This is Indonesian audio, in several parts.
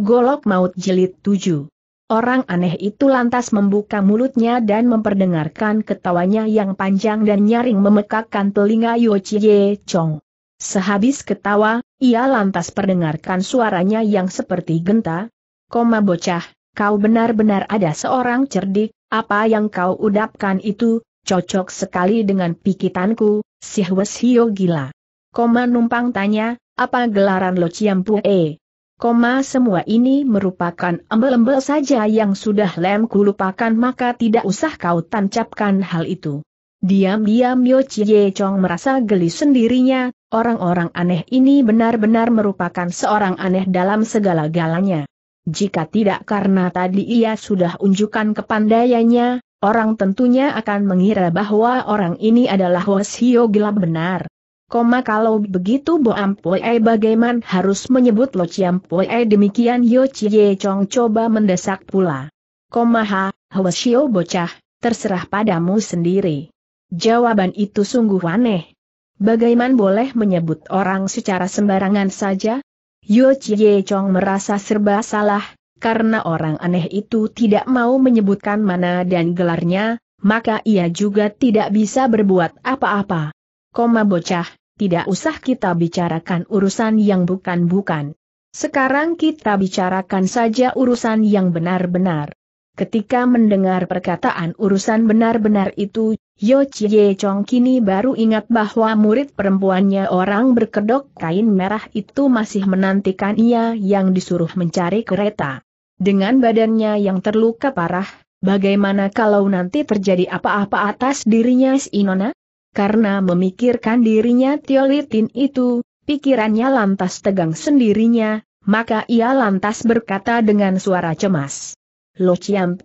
Golok Maut jelit 7 Orang aneh itu lantas membuka mulutnya dan memperdengarkan ketawanya yang panjang dan nyaring memekakkan telinga Yo Chie Chong. Sehabis ketawa, ia lantas perdengarkan suaranya yang seperti genta. Koma bocah, kau benar-benar ada seorang cerdik, apa yang kau udapkan itu, cocok sekali dengan pikitanku, si Hwes Hio gila. Koma numpang tanya, apa gelaran Lo Chiam Pue? Koma semua ini merupakan embel-embel saja yang sudah lem kulupakan maka tidak usah kau tancapkan hal itu. Diam-diam Yo Chie Chong merasa geli sendirinya, orang-orang aneh ini benar-benar merupakan seorang aneh dalam segala galanya. Jika tidak karena tadi ia sudah unjukkan kepandaiannya, orang tentunya akan mengira bahwa orang ini adalah Hwasio gelap benar. Koma kalau begitu Bo Ampue bagaimana harus menyebut Lo Chiampue demikian Yo Chie Chong coba mendesak pula. Koma ha, Hwasio bocah, terserah padamu sendiri. Jawaban itu sungguh aneh. Bagaimana boleh menyebut orang secara sembarangan saja? Yo Chie Chong merasa serba salah, karena orang aneh itu tidak mau menyebutkan mana dan gelarnya, maka ia juga tidak bisa berbuat apa-apa. Koma bocah, tidak usah kita bicarakan urusan yang bukan-bukan. Sekarang kita bicarakan saja urusan yang benar-benar. Ketika mendengar perkataan urusan benar-benar itu, Yo Chie Chong kini baru ingat bahwa murid perempuannya orang berkedok kain merah itu masih menantikan ia yang disuruh mencari kereta. Dengan badannya yang terluka parah, bagaimana kalau nanti terjadi apa-apa atas dirinya si Inona? Karena memikirkan dirinya Tiolitin itu, pikirannya lantas tegang sendirinya, maka ia lantas berkata dengan suara cemas. Lo Chiam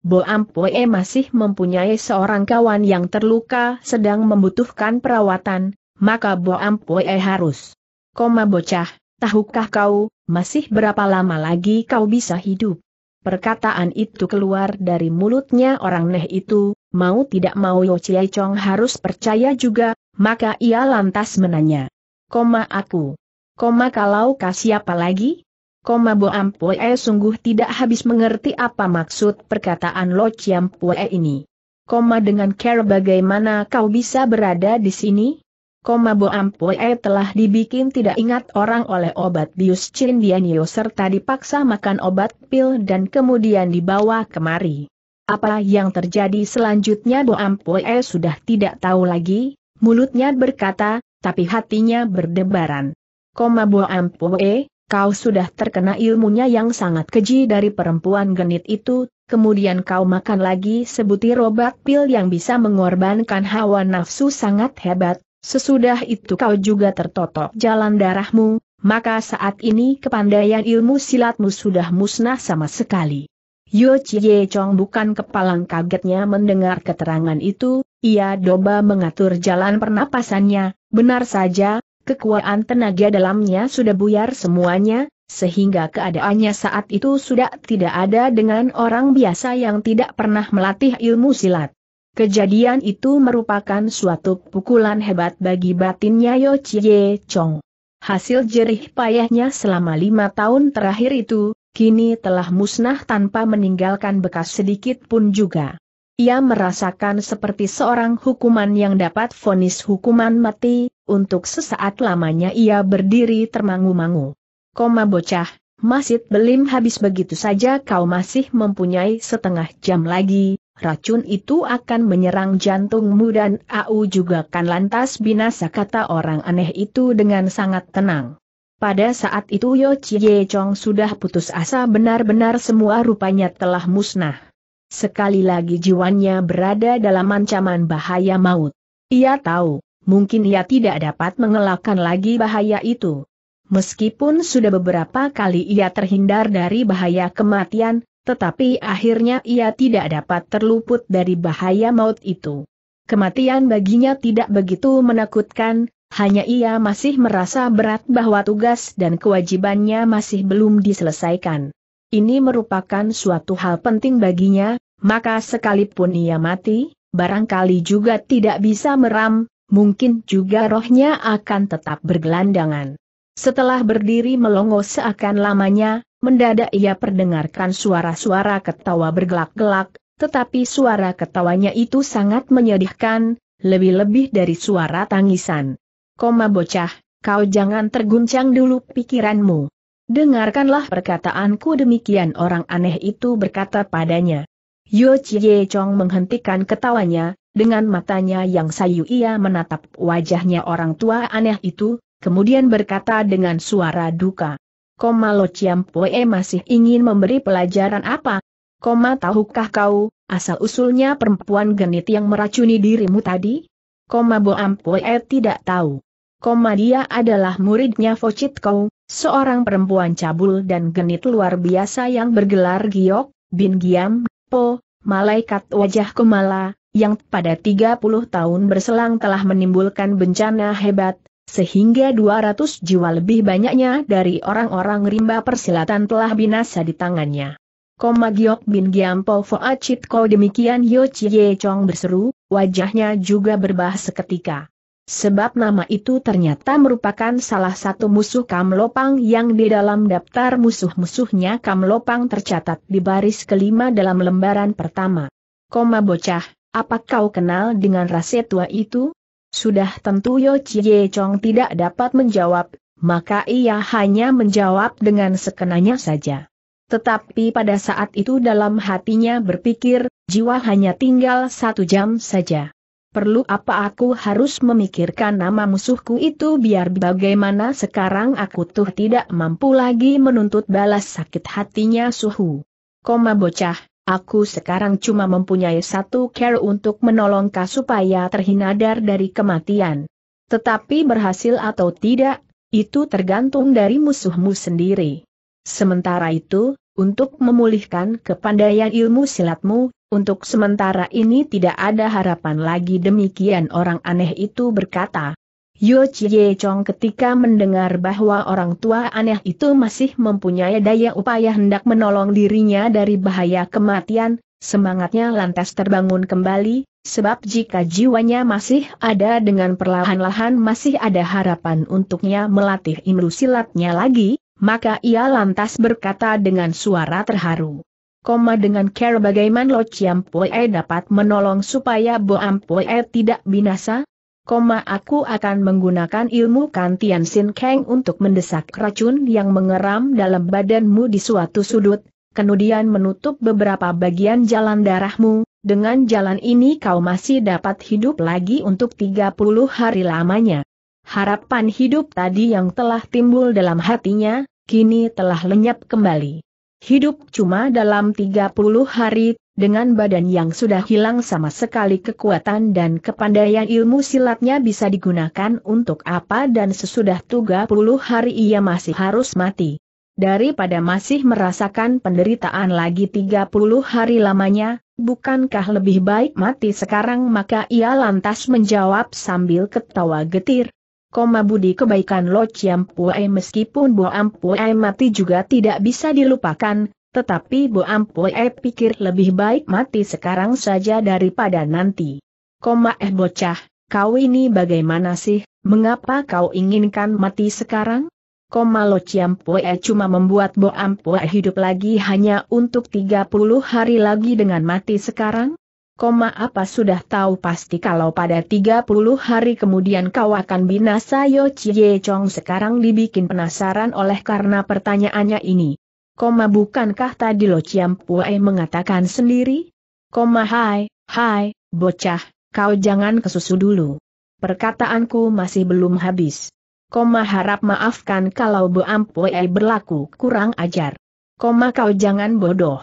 Bo Ampoe masih mempunyai seorang kawan yang terluka sedang membutuhkan perawatan, maka Bo Ampoe harus. Koma bocah, tahukah kau, masih berapa lama lagi kau bisa hidup? Perkataan itu keluar dari mulutnya orang neh itu, Mau tidak mau Yo Chie Chong harus percaya juga, maka ia lantas menanya. Koma aku. Koma kalau kau siapa lagi? Koma Bo Ampue e sungguh tidak habis mengerti apa maksud perkataan Lo Pue e ini. Koma dengan care bagaimana kau bisa berada di sini? Koma Bo Ampue e telah dibikin tidak ingat orang oleh obat bius Dianyo serta dipaksa makan obat pil dan kemudian dibawa kemari. Apa yang terjadi selanjutnya Bo Ampoe sudah tidak tahu lagi, mulutnya berkata, tapi hatinya berdebaran. Koma Bo Ampoe, kau sudah terkena ilmunya yang sangat keji dari perempuan genit itu, kemudian kau makan lagi sebutir obat pil yang bisa mengorbankan hawa nafsu sangat hebat, sesudah itu kau juga tertotok jalan darahmu, maka saat ini kepandaian ilmu silatmu sudah musnah sama sekali. Yo Chie Chong bukan kepalang kagetnya mendengar keterangan itu, ia doba mengatur jalan pernapasannya, benar saja, kekuatan tenaga dalamnya sudah buyar semuanya, sehingga keadaannya saat itu sudah tidak ada dengan orang biasa yang tidak pernah melatih ilmu silat. Kejadian itu merupakan suatu pukulan hebat bagi batinnya Yo Chie Chong. Hasil jerih payahnya selama lima tahun terakhir itu, kini telah musnah tanpa meninggalkan bekas sedikit pun juga. Ia merasakan seperti seorang hukuman yang dapat vonis hukuman mati, untuk sesaat lamanya ia berdiri termangu-mangu. Koma bocah, masih belim habis begitu saja kau masih mempunyai setengah jam lagi, racun itu akan menyerang jantungmu dan au juga kan lantas binasa kata orang aneh itu dengan sangat tenang. Pada saat itu Yo Chie Chong sudah putus asa benar-benar semua rupanya telah musnah. Sekali lagi jiwanya berada dalam ancaman bahaya maut. Ia tahu, mungkin ia tidak dapat mengelakkan lagi bahaya itu. Meskipun sudah beberapa kali ia terhindar dari bahaya kematian, tetapi akhirnya ia tidak dapat terluput dari bahaya maut itu. Kematian baginya tidak begitu menakutkan, hanya ia masih merasa berat bahwa tugas dan kewajibannya masih belum diselesaikan. Ini merupakan suatu hal penting baginya, maka sekalipun ia mati, barangkali juga tidak bisa meram, mungkin juga rohnya akan tetap bergelandangan. Setelah berdiri melongo seakan lamanya, mendadak ia perdengarkan suara-suara ketawa bergelak-gelak, tetapi suara ketawanya itu sangat menyedihkan, lebih-lebih dari suara tangisan. Koma bocah, kau jangan terguncang dulu pikiranmu. Dengarkanlah perkataanku demikian orang aneh itu berkata padanya. Yo Chie Chong menghentikan ketawanya, dengan matanya yang sayu ia menatap wajahnya orang tua aneh itu, kemudian berkata dengan suara duka. Koma Lo Chiam Poe masih ingin memberi pelajaran apa? Koma tahukah kau, asal-usulnya perempuan genit yang meracuni dirimu tadi? Koma Boam Poe tidak tahu. Komaria dia adalah muridnya Focit Focitko, seorang perempuan cabul dan genit luar biasa yang bergelar Giok, Bin Giam, Po, malaikat wajah Kumala, yang pada 30 tahun berselang telah menimbulkan bencana hebat, sehingga 200 jiwa lebih banyaknya dari orang-orang rimba persilatan telah binasa di tangannya. Koma Giok Bin Giam Po Foa Chit demikian Yo Chie Chong berseru, wajahnya juga berbah seketika. Sebab nama itu ternyata merupakan salah satu musuh Kamlopang yang di dalam daftar musuh-musuhnya Kamlopang tercatat di baris kelima dalam lembaran pertama. Koma bocah, apa kau kenal dengan rasetua tua itu? Sudah tentu Yo Chie Chong tidak dapat menjawab, maka ia hanya menjawab dengan sekenanya saja. Tetapi pada saat itu dalam hatinya berpikir, jiwa hanya tinggal satu jam saja perlu apa aku harus memikirkan nama musuhku itu biar bagaimana sekarang aku tuh tidak mampu lagi menuntut balas sakit hatinya suhu. Koma bocah, Aku sekarang cuma mempunyai satu care untuk menolong kau supaya terhindar dari kematian. Tetapi berhasil atau tidak, itu tergantung dari musuhmu sendiri. Sementara itu, untuk memulihkan kepandaian ilmu silatmu, untuk sementara ini tidak ada harapan lagi demikian orang aneh itu berkata. Yo Chie Chong ketika mendengar bahwa orang tua aneh itu masih mempunyai daya upaya hendak menolong dirinya dari bahaya kematian, semangatnya lantas terbangun kembali, sebab jika jiwanya masih ada dengan perlahan-lahan masih ada harapan untuknya melatih ilmu silatnya lagi, maka ia lantas berkata dengan suara terharu. Koma dengan care bagaimana Lo Chiam Pue dapat menolong supaya Bo Am Pue tidak binasa? Koma aku akan menggunakan ilmu Kantian Sin Kang untuk mendesak racun yang mengeram dalam badanmu di suatu sudut, kemudian menutup beberapa bagian jalan darahmu, dengan jalan ini kau masih dapat hidup lagi untuk 30 hari lamanya. Harapan hidup tadi yang telah timbul dalam hatinya, kini telah lenyap kembali. Hidup cuma dalam 30 hari, dengan badan yang sudah hilang sama sekali kekuatan dan kepandaian ilmu silatnya bisa digunakan untuk apa dan sesudah 30 hari ia masih harus mati. Daripada masih merasakan penderitaan lagi 30 hari lamanya, bukankah lebih baik mati sekarang maka ia lantas menjawab sambil ketawa getir, Koma budi kebaikan Lo Chiam Puei meskipun Bo Puei mati juga tidak bisa dilupakan, tetapi Bo Puei pikir lebih baik mati sekarang saja daripada nanti. Koma eh bocah, kau ini bagaimana sih, mengapa kau inginkan mati sekarang? Koma Lo Chiam Puai cuma membuat Bo Puei hidup lagi hanya untuk 30 hari lagi dengan mati sekarang? Koma apa sudah tahu pasti kalau pada 30 hari kemudian kau akan binasa Yo Chie Chong sekarang dibikin penasaran oleh karena pertanyaannya ini. Koma bukankah tadi Lo Chiam Pue mengatakan sendiri? Koma hai, hai, bocah, kau jangan kesusu dulu. Perkataanku masih belum habis. Koma harap maafkan kalau Bu Ampue berlaku kurang ajar. Koma kau jangan bodoh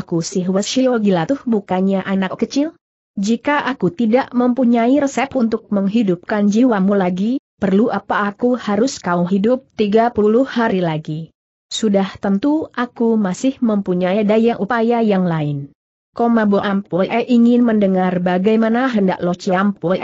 aku si gila tuh bukannya anak kecil? Jika aku tidak mempunyai resep untuk menghidupkan jiwamu lagi, perlu apa aku harus kau hidup 30 hari lagi? Sudah tentu aku masih mempunyai daya upaya yang lain. Koma Bo Ampue ingin mendengar bagaimana hendak Lo Ciampue.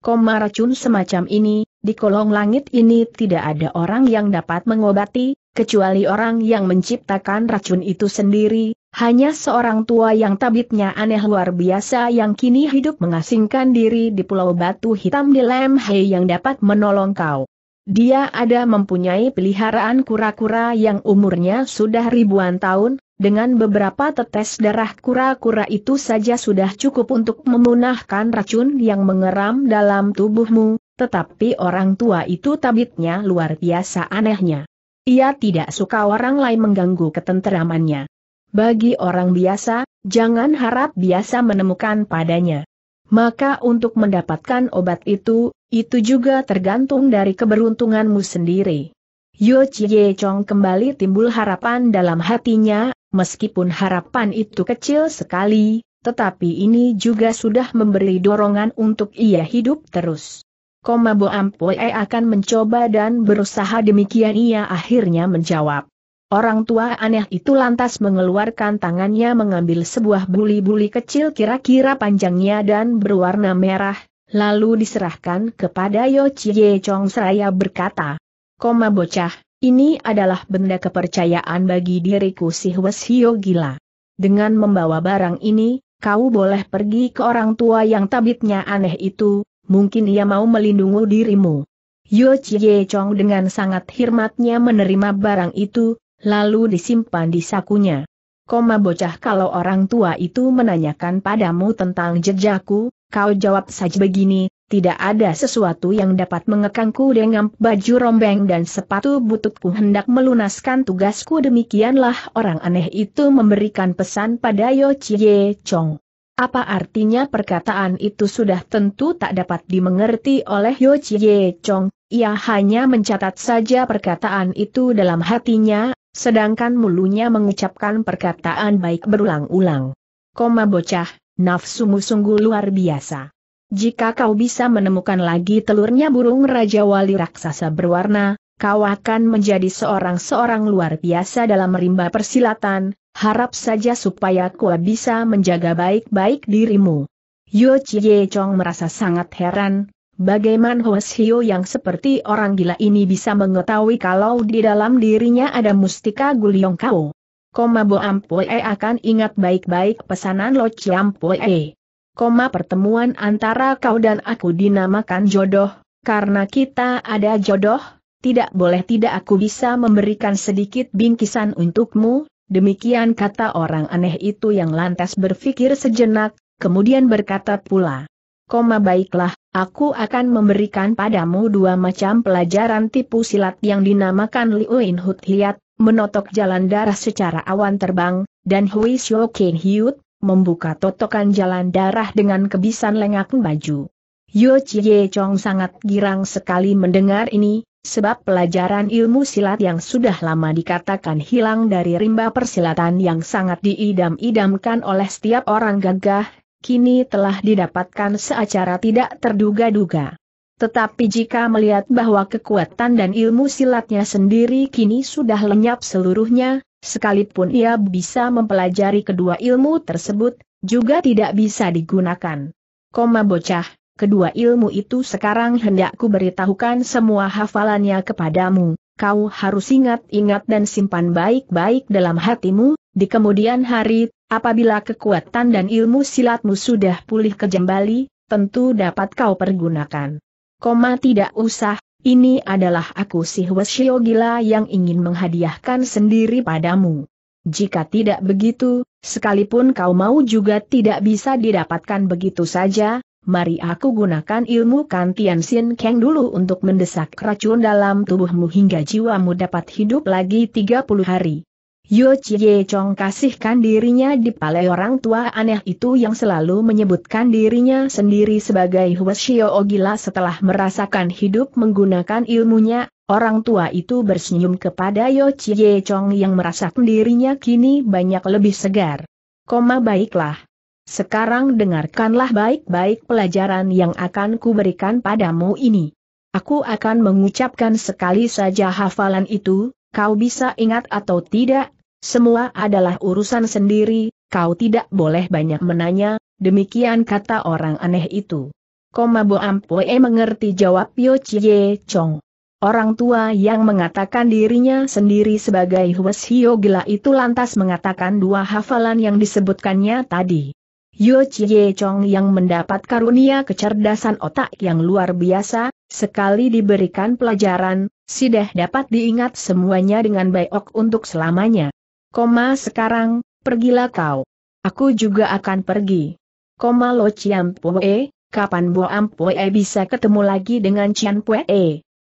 Koma racun semacam ini, di kolong langit ini tidak ada orang yang dapat mengobati, kecuali orang yang menciptakan racun itu sendiri, hanya seorang tua yang tabitnya aneh luar biasa yang kini hidup mengasingkan diri di Pulau Batu Hitam di Lemhei yang dapat menolong kau. Dia ada mempunyai peliharaan kura-kura yang umurnya sudah ribuan tahun, dengan beberapa tetes darah kura-kura itu saja sudah cukup untuk memunahkan racun yang mengeram dalam tubuhmu, tetapi orang tua itu tabitnya luar biasa anehnya. Ia tidak suka orang lain mengganggu ketenteramannya bagi orang biasa, jangan harap biasa menemukan padanya. Maka untuk mendapatkan obat itu, itu juga tergantung dari keberuntunganmu sendiri. Yo Chie Chong kembali timbul harapan dalam hatinya, meskipun harapan itu kecil sekali, tetapi ini juga sudah memberi dorongan untuk ia hidup terus. Bo Ampoi akan mencoba dan berusaha demikian ia akhirnya menjawab. Orang tua aneh itu lantas mengeluarkan tangannya mengambil sebuah buli-buli kecil kira-kira panjangnya dan berwarna merah, lalu diserahkan kepada Yo Chie Chong seraya berkata, Koma bocah, ini adalah benda kepercayaan bagi diriku si Wes Hio Gila. Dengan membawa barang ini, kau boleh pergi ke orang tua yang tabitnya aneh itu, mungkin ia mau melindungi dirimu. Yo Chie Chong dengan sangat hormatnya menerima barang itu, lalu disimpan di sakunya. Koma bocah kalau orang tua itu menanyakan padamu tentang jejakku, kau jawab saja begini, tidak ada sesuatu yang dapat mengekangku dengan baju rombeng dan sepatu bututku hendak melunaskan tugasku demikianlah orang aneh itu memberikan pesan pada Yo Chie Chong. Apa artinya perkataan itu sudah tentu tak dapat dimengerti oleh Yo Chie Chong, ia hanya mencatat saja perkataan itu dalam hatinya, Sedangkan mulunya mengucapkan perkataan baik berulang-ulang. Koma bocah, nafsumu sungguh luar biasa. Jika kau bisa menemukan lagi telurnya burung Raja Wali Raksasa berwarna, kau akan menjadi seorang-seorang luar biasa dalam rimba persilatan, harap saja supaya kau bisa menjaga baik-baik dirimu. Yo Chie Chong merasa sangat heran, Bagaimana Hoes Hio yang seperti orang gila ini bisa mengetahui kalau di dalam dirinya ada mustika guliong kau? Koma Bo Ampue akan ingat baik-baik pesanan Lo Chiampue. Koma pertemuan antara kau dan aku dinamakan jodoh, karena kita ada jodoh, tidak boleh tidak aku bisa memberikan sedikit bingkisan untukmu, demikian kata orang aneh itu yang lantas berpikir sejenak, kemudian berkata pula koma baiklah, aku akan memberikan padamu dua macam pelajaran tipu silat yang dinamakan Liuin Hut Hiat, menotok jalan darah secara awan terbang, dan Hui Keng Hiut, membuka totokan jalan darah dengan kebisan lengak baju. Yo Chie Chong sangat girang sekali mendengar ini, sebab pelajaran ilmu silat yang sudah lama dikatakan hilang dari rimba persilatan yang sangat diidam-idamkan oleh setiap orang gagah, kini telah didapatkan secara tidak terduga-duga. Tetapi jika melihat bahwa kekuatan dan ilmu silatnya sendiri kini sudah lenyap seluruhnya, sekalipun ia bisa mempelajari kedua ilmu tersebut, juga tidak bisa digunakan. Koma bocah, kedua ilmu itu sekarang hendakku beritahukan semua hafalannya kepadamu, kau harus ingat-ingat dan simpan baik-baik dalam hatimu, di kemudian hari Apabila kekuatan dan ilmu silatmu sudah pulih ke jembali, tentu dapat kau pergunakan. Koma tidak usah, ini adalah aku Shio gila yang ingin menghadiahkan sendiri padamu. Jika tidak begitu, sekalipun kau mau juga tidak bisa didapatkan begitu saja, mari aku gunakan ilmu kantian sin keng dulu untuk mendesak racun dalam tubuhmu hingga jiwamu dapat hidup lagi 30 hari. Yo Chie Chong kasihkan dirinya di pale orang tua aneh itu yang selalu menyebutkan dirinya sendiri sebagai Huashio Ogila setelah merasakan hidup menggunakan ilmunya, orang tua itu bersenyum kepada Yo Chie Chong yang merasakan dirinya kini banyak lebih segar. Koma baiklah. Sekarang dengarkanlah baik-baik pelajaran yang akan kuberikan padamu ini. Aku akan mengucapkan sekali saja hafalan itu, kau bisa ingat atau tidak, semua adalah urusan sendiri, kau tidak boleh banyak menanya, demikian kata orang aneh itu. Koma Bo Ampue mengerti jawab Yo Chie Chong. Orang tua yang mengatakan dirinya sendiri sebagai Hues Hio Gila itu lantas mengatakan dua hafalan yang disebutkannya tadi. Yo Chie Chong yang mendapat karunia kecerdasan otak yang luar biasa, sekali diberikan pelajaran, sudah dapat diingat semuanya dengan baik untuk selamanya. Koma sekarang, pergilah kau. Aku juga akan pergi. Koma lo Pue, kapan Bo Ampoe bisa ketemu lagi dengan Pue?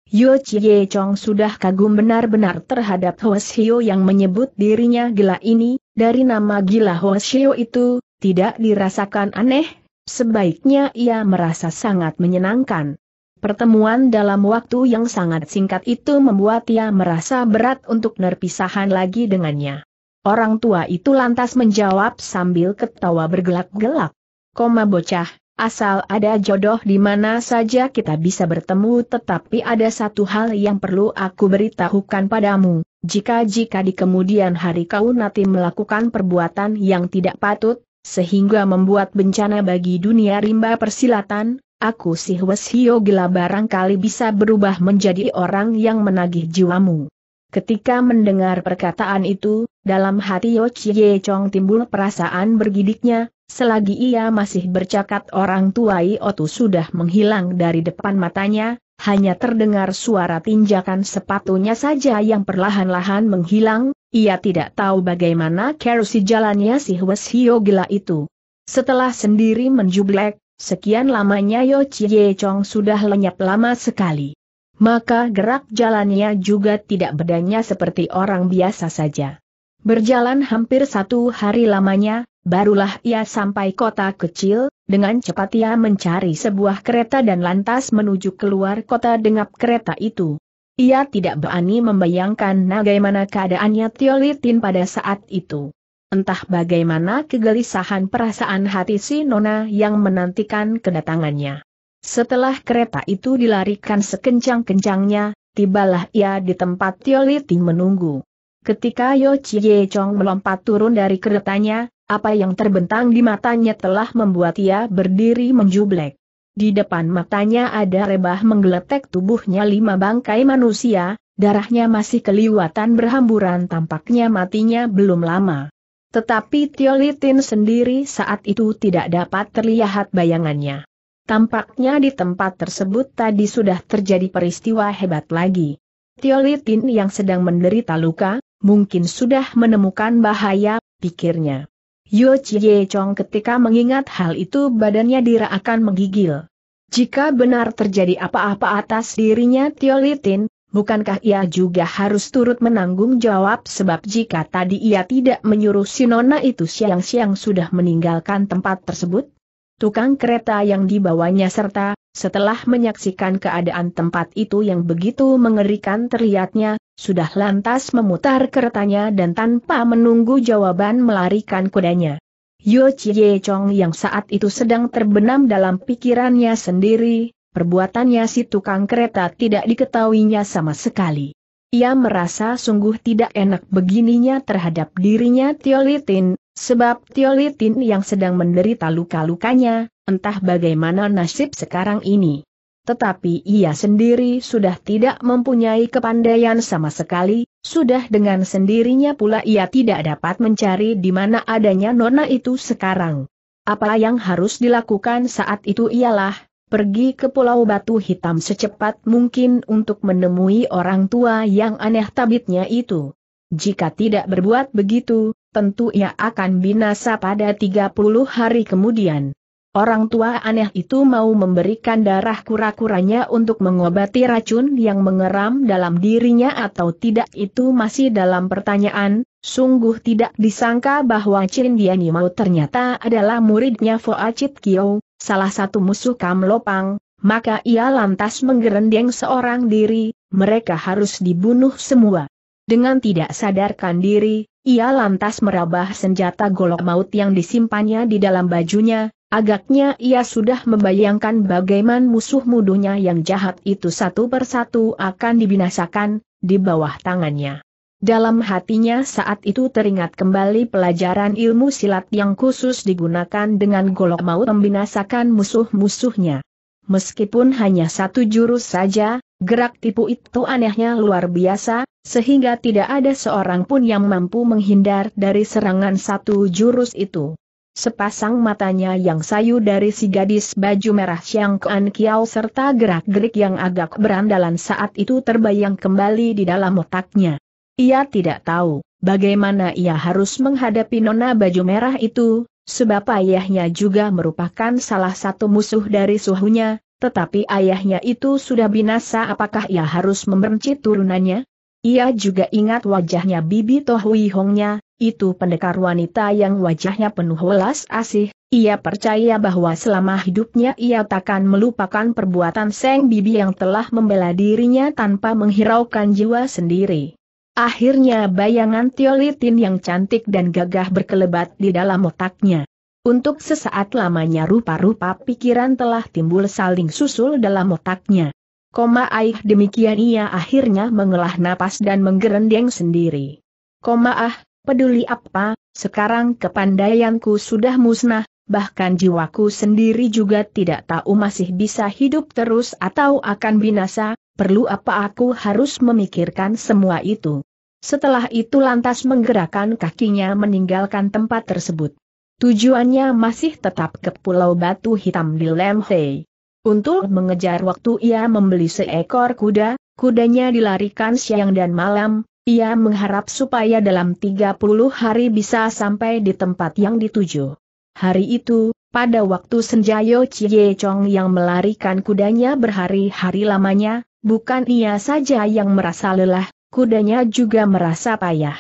Yo Chie Chong sudah kagum benar-benar terhadap Hoshio yang menyebut dirinya gila ini, dari nama gila Hoshio itu, tidak dirasakan aneh, sebaiknya ia merasa sangat menyenangkan. Pertemuan dalam waktu yang sangat singkat itu membuat ia merasa berat untuk nerpisahan lagi dengannya. Orang tua itu lantas menjawab sambil ketawa bergelak-gelak. Koma bocah, asal ada jodoh di mana saja kita bisa bertemu tetapi ada satu hal yang perlu aku beritahukan padamu. Jika-jika di kemudian hari kau nanti melakukan perbuatan yang tidak patut, sehingga membuat bencana bagi dunia rimba persilatan, aku si Wesio Gila barangkali bisa berubah menjadi orang yang menagih jiwamu. Ketika mendengar perkataan itu, dalam hati Yo Chie Chong timbul perasaan bergidiknya, selagi ia masih bercakap orang tua otu sudah menghilang dari depan matanya, hanya terdengar suara tinjakan sepatunya saja yang perlahan-lahan menghilang, ia tidak tahu bagaimana kerusi jalannya si Hwes gila itu. Setelah sendiri menjublek, sekian lamanya Yo Chie Chong sudah lenyap lama sekali. Maka gerak jalannya juga tidak bedanya seperti orang biasa saja. Berjalan hampir satu hari lamanya, barulah ia sampai kota kecil, dengan cepat ia mencari sebuah kereta dan lantas menuju keluar kota dengan kereta itu. Ia tidak berani membayangkan bagaimana keadaannya Tiolitin pada saat itu. Entah bagaimana kegelisahan perasaan hati si Nona yang menantikan kedatangannya. Setelah kereta itu dilarikan sekencang-kencangnya, tibalah ia di tempat Tiolitin menunggu. Ketika Yo Chie Chong melompat turun dari keretanya, apa yang terbentang di matanya telah membuat ia berdiri menjublek. Di depan matanya ada rebah menggeletek tubuhnya lima bangkai manusia, darahnya masih keliwatan berhamburan tampaknya matinya belum lama. Tetapi Tio Litin sendiri saat itu tidak dapat terlihat bayangannya. Tampaknya di tempat tersebut tadi sudah terjadi peristiwa hebat lagi. Tio Litin yang sedang menderita luka, mungkin sudah menemukan bahaya, pikirnya. Yo Chie Chong ketika mengingat hal itu badannya dira akan menggigil. Jika benar terjadi apa-apa atas dirinya Tio Litin, bukankah ia juga harus turut menanggung jawab sebab jika tadi ia tidak menyuruh Sinona itu siang-siang sudah meninggalkan tempat tersebut? Tukang kereta yang dibawanya serta, setelah menyaksikan keadaan tempat itu yang begitu mengerikan terlihatnya, sudah lantas memutar keretanya dan tanpa menunggu jawaban melarikan kudanya. Yo Chie Chong yang saat itu sedang terbenam dalam pikirannya sendiri, perbuatannya si tukang kereta tidak diketahuinya sama sekali. Ia merasa sungguh tidak enak begininya terhadap dirinya Tiolitin, sebab Tiolitin yang sedang menderita luka-lukanya, entah bagaimana nasib sekarang ini tetapi ia sendiri sudah tidak mempunyai kepandaian sama sekali, sudah dengan sendirinya pula ia tidak dapat mencari di mana adanya nona itu sekarang. Apa yang harus dilakukan saat itu ialah, pergi ke Pulau Batu Hitam secepat mungkin untuk menemui orang tua yang aneh tabitnya itu. Jika tidak berbuat begitu, tentu ia akan binasa pada 30 hari kemudian. Orang tua aneh itu mau memberikan darah kura-kuranya untuk mengobati racun yang mengeram dalam dirinya atau tidak itu masih dalam pertanyaan, sungguh tidak disangka bahwa Chin Diani ternyata adalah muridnya Foa Chit Kyo, salah satu musuh Kam Lopang, maka ia lantas menggerendeng seorang diri, mereka harus dibunuh semua. Dengan tidak sadarkan diri, ia lantas merabah senjata golok maut yang disimpannya di dalam bajunya, Agaknya ia sudah membayangkan bagaimana musuh mudunya yang jahat itu satu persatu akan dibinasakan, di bawah tangannya. Dalam hatinya saat itu teringat kembali pelajaran ilmu silat yang khusus digunakan dengan golok maut membinasakan musuh-musuhnya. Meskipun hanya satu jurus saja, gerak tipu itu anehnya luar biasa, sehingga tidak ada seorang pun yang mampu menghindar dari serangan satu jurus itu sepasang matanya yang sayu dari si gadis baju merah Xiang Kuan Kiao serta gerak-gerik yang agak berandalan saat itu terbayang kembali di dalam otaknya. Ia tidak tahu bagaimana ia harus menghadapi nona baju merah itu, sebab ayahnya juga merupakan salah satu musuh dari suhunya, tetapi ayahnya itu sudah binasa apakah ia harus membenci turunannya? Ia juga ingat wajahnya Bibi Tohui Hongnya, itu pendekar wanita yang wajahnya penuh welas asih, ia percaya bahwa selama hidupnya ia takkan melupakan perbuatan Seng Bibi yang telah membela dirinya tanpa menghiraukan jiwa sendiri. Akhirnya bayangan Tiolitin yang cantik dan gagah berkelebat di dalam otaknya. Untuk sesaat lamanya rupa-rupa pikiran telah timbul saling susul dalam otaknya. Koma aih demikian ia akhirnya mengelah napas dan menggerendeng sendiri. Koma ah, Peduli apa, sekarang kepandaianku sudah musnah, bahkan jiwaku sendiri juga tidak tahu masih bisa hidup terus atau akan binasa, perlu apa aku harus memikirkan semua itu. Setelah itu lantas menggerakkan kakinya meninggalkan tempat tersebut. Tujuannya masih tetap ke Pulau Batu Hitam di Lemhei. Untuk mengejar waktu ia membeli seekor kuda, kudanya dilarikan siang dan malam, ia mengharap supaya dalam 30 hari bisa sampai di tempat yang dituju. Hari itu, pada waktu Senjayo Cie Chong yang melarikan kudanya berhari-hari lamanya, bukan ia saja yang merasa lelah, kudanya juga merasa payah.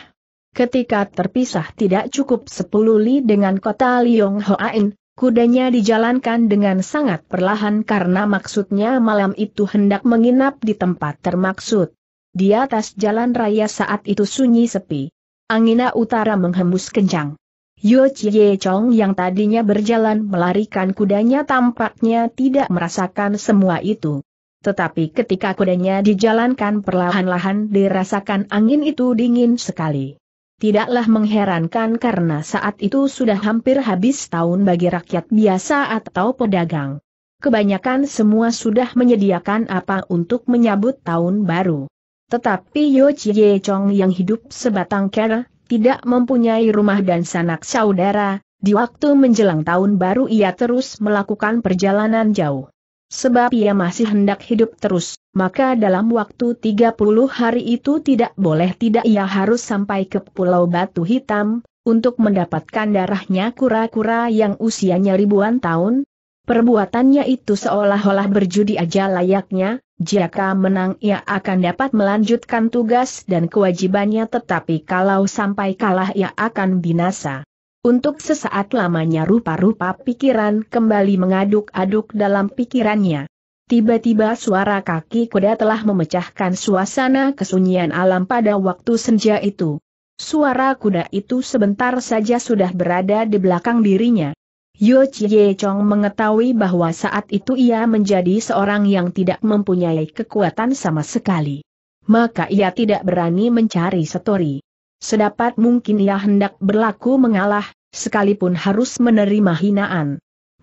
Ketika terpisah tidak cukup 10 li dengan kota Liong Hoain, kudanya dijalankan dengan sangat perlahan karena maksudnya malam itu hendak menginap di tempat termaksud. Di atas jalan raya saat itu sunyi sepi. Angina utara menghembus kencang. Yo Chie Chong yang tadinya berjalan melarikan kudanya tampaknya tidak merasakan semua itu. Tetapi ketika kudanya dijalankan perlahan-lahan dirasakan angin itu dingin sekali. Tidaklah mengherankan karena saat itu sudah hampir habis tahun bagi rakyat biasa atau pedagang. Kebanyakan semua sudah menyediakan apa untuk menyambut tahun baru. Tetapi Yo Chie Chong yang hidup sebatang kera, tidak mempunyai rumah dan sanak saudara, di waktu menjelang tahun baru ia terus melakukan perjalanan jauh. Sebab ia masih hendak hidup terus, maka dalam waktu 30 hari itu tidak boleh tidak ia harus sampai ke Pulau Batu Hitam, untuk mendapatkan darahnya kura-kura yang usianya ribuan tahun, Perbuatannya itu seolah-olah berjudi aja layaknya, jika menang ia akan dapat melanjutkan tugas dan kewajibannya tetapi kalau sampai kalah ia akan binasa. Untuk sesaat lamanya rupa-rupa pikiran kembali mengaduk-aduk dalam pikirannya. Tiba-tiba suara kaki kuda telah memecahkan suasana kesunyian alam pada waktu senja itu. Suara kuda itu sebentar saja sudah berada di belakang dirinya. Yo Chie Chong mengetahui bahwa saat itu ia menjadi seorang yang tidak mempunyai kekuatan sama sekali. Maka ia tidak berani mencari setori. Sedapat mungkin ia hendak berlaku mengalah, sekalipun harus menerima hinaan.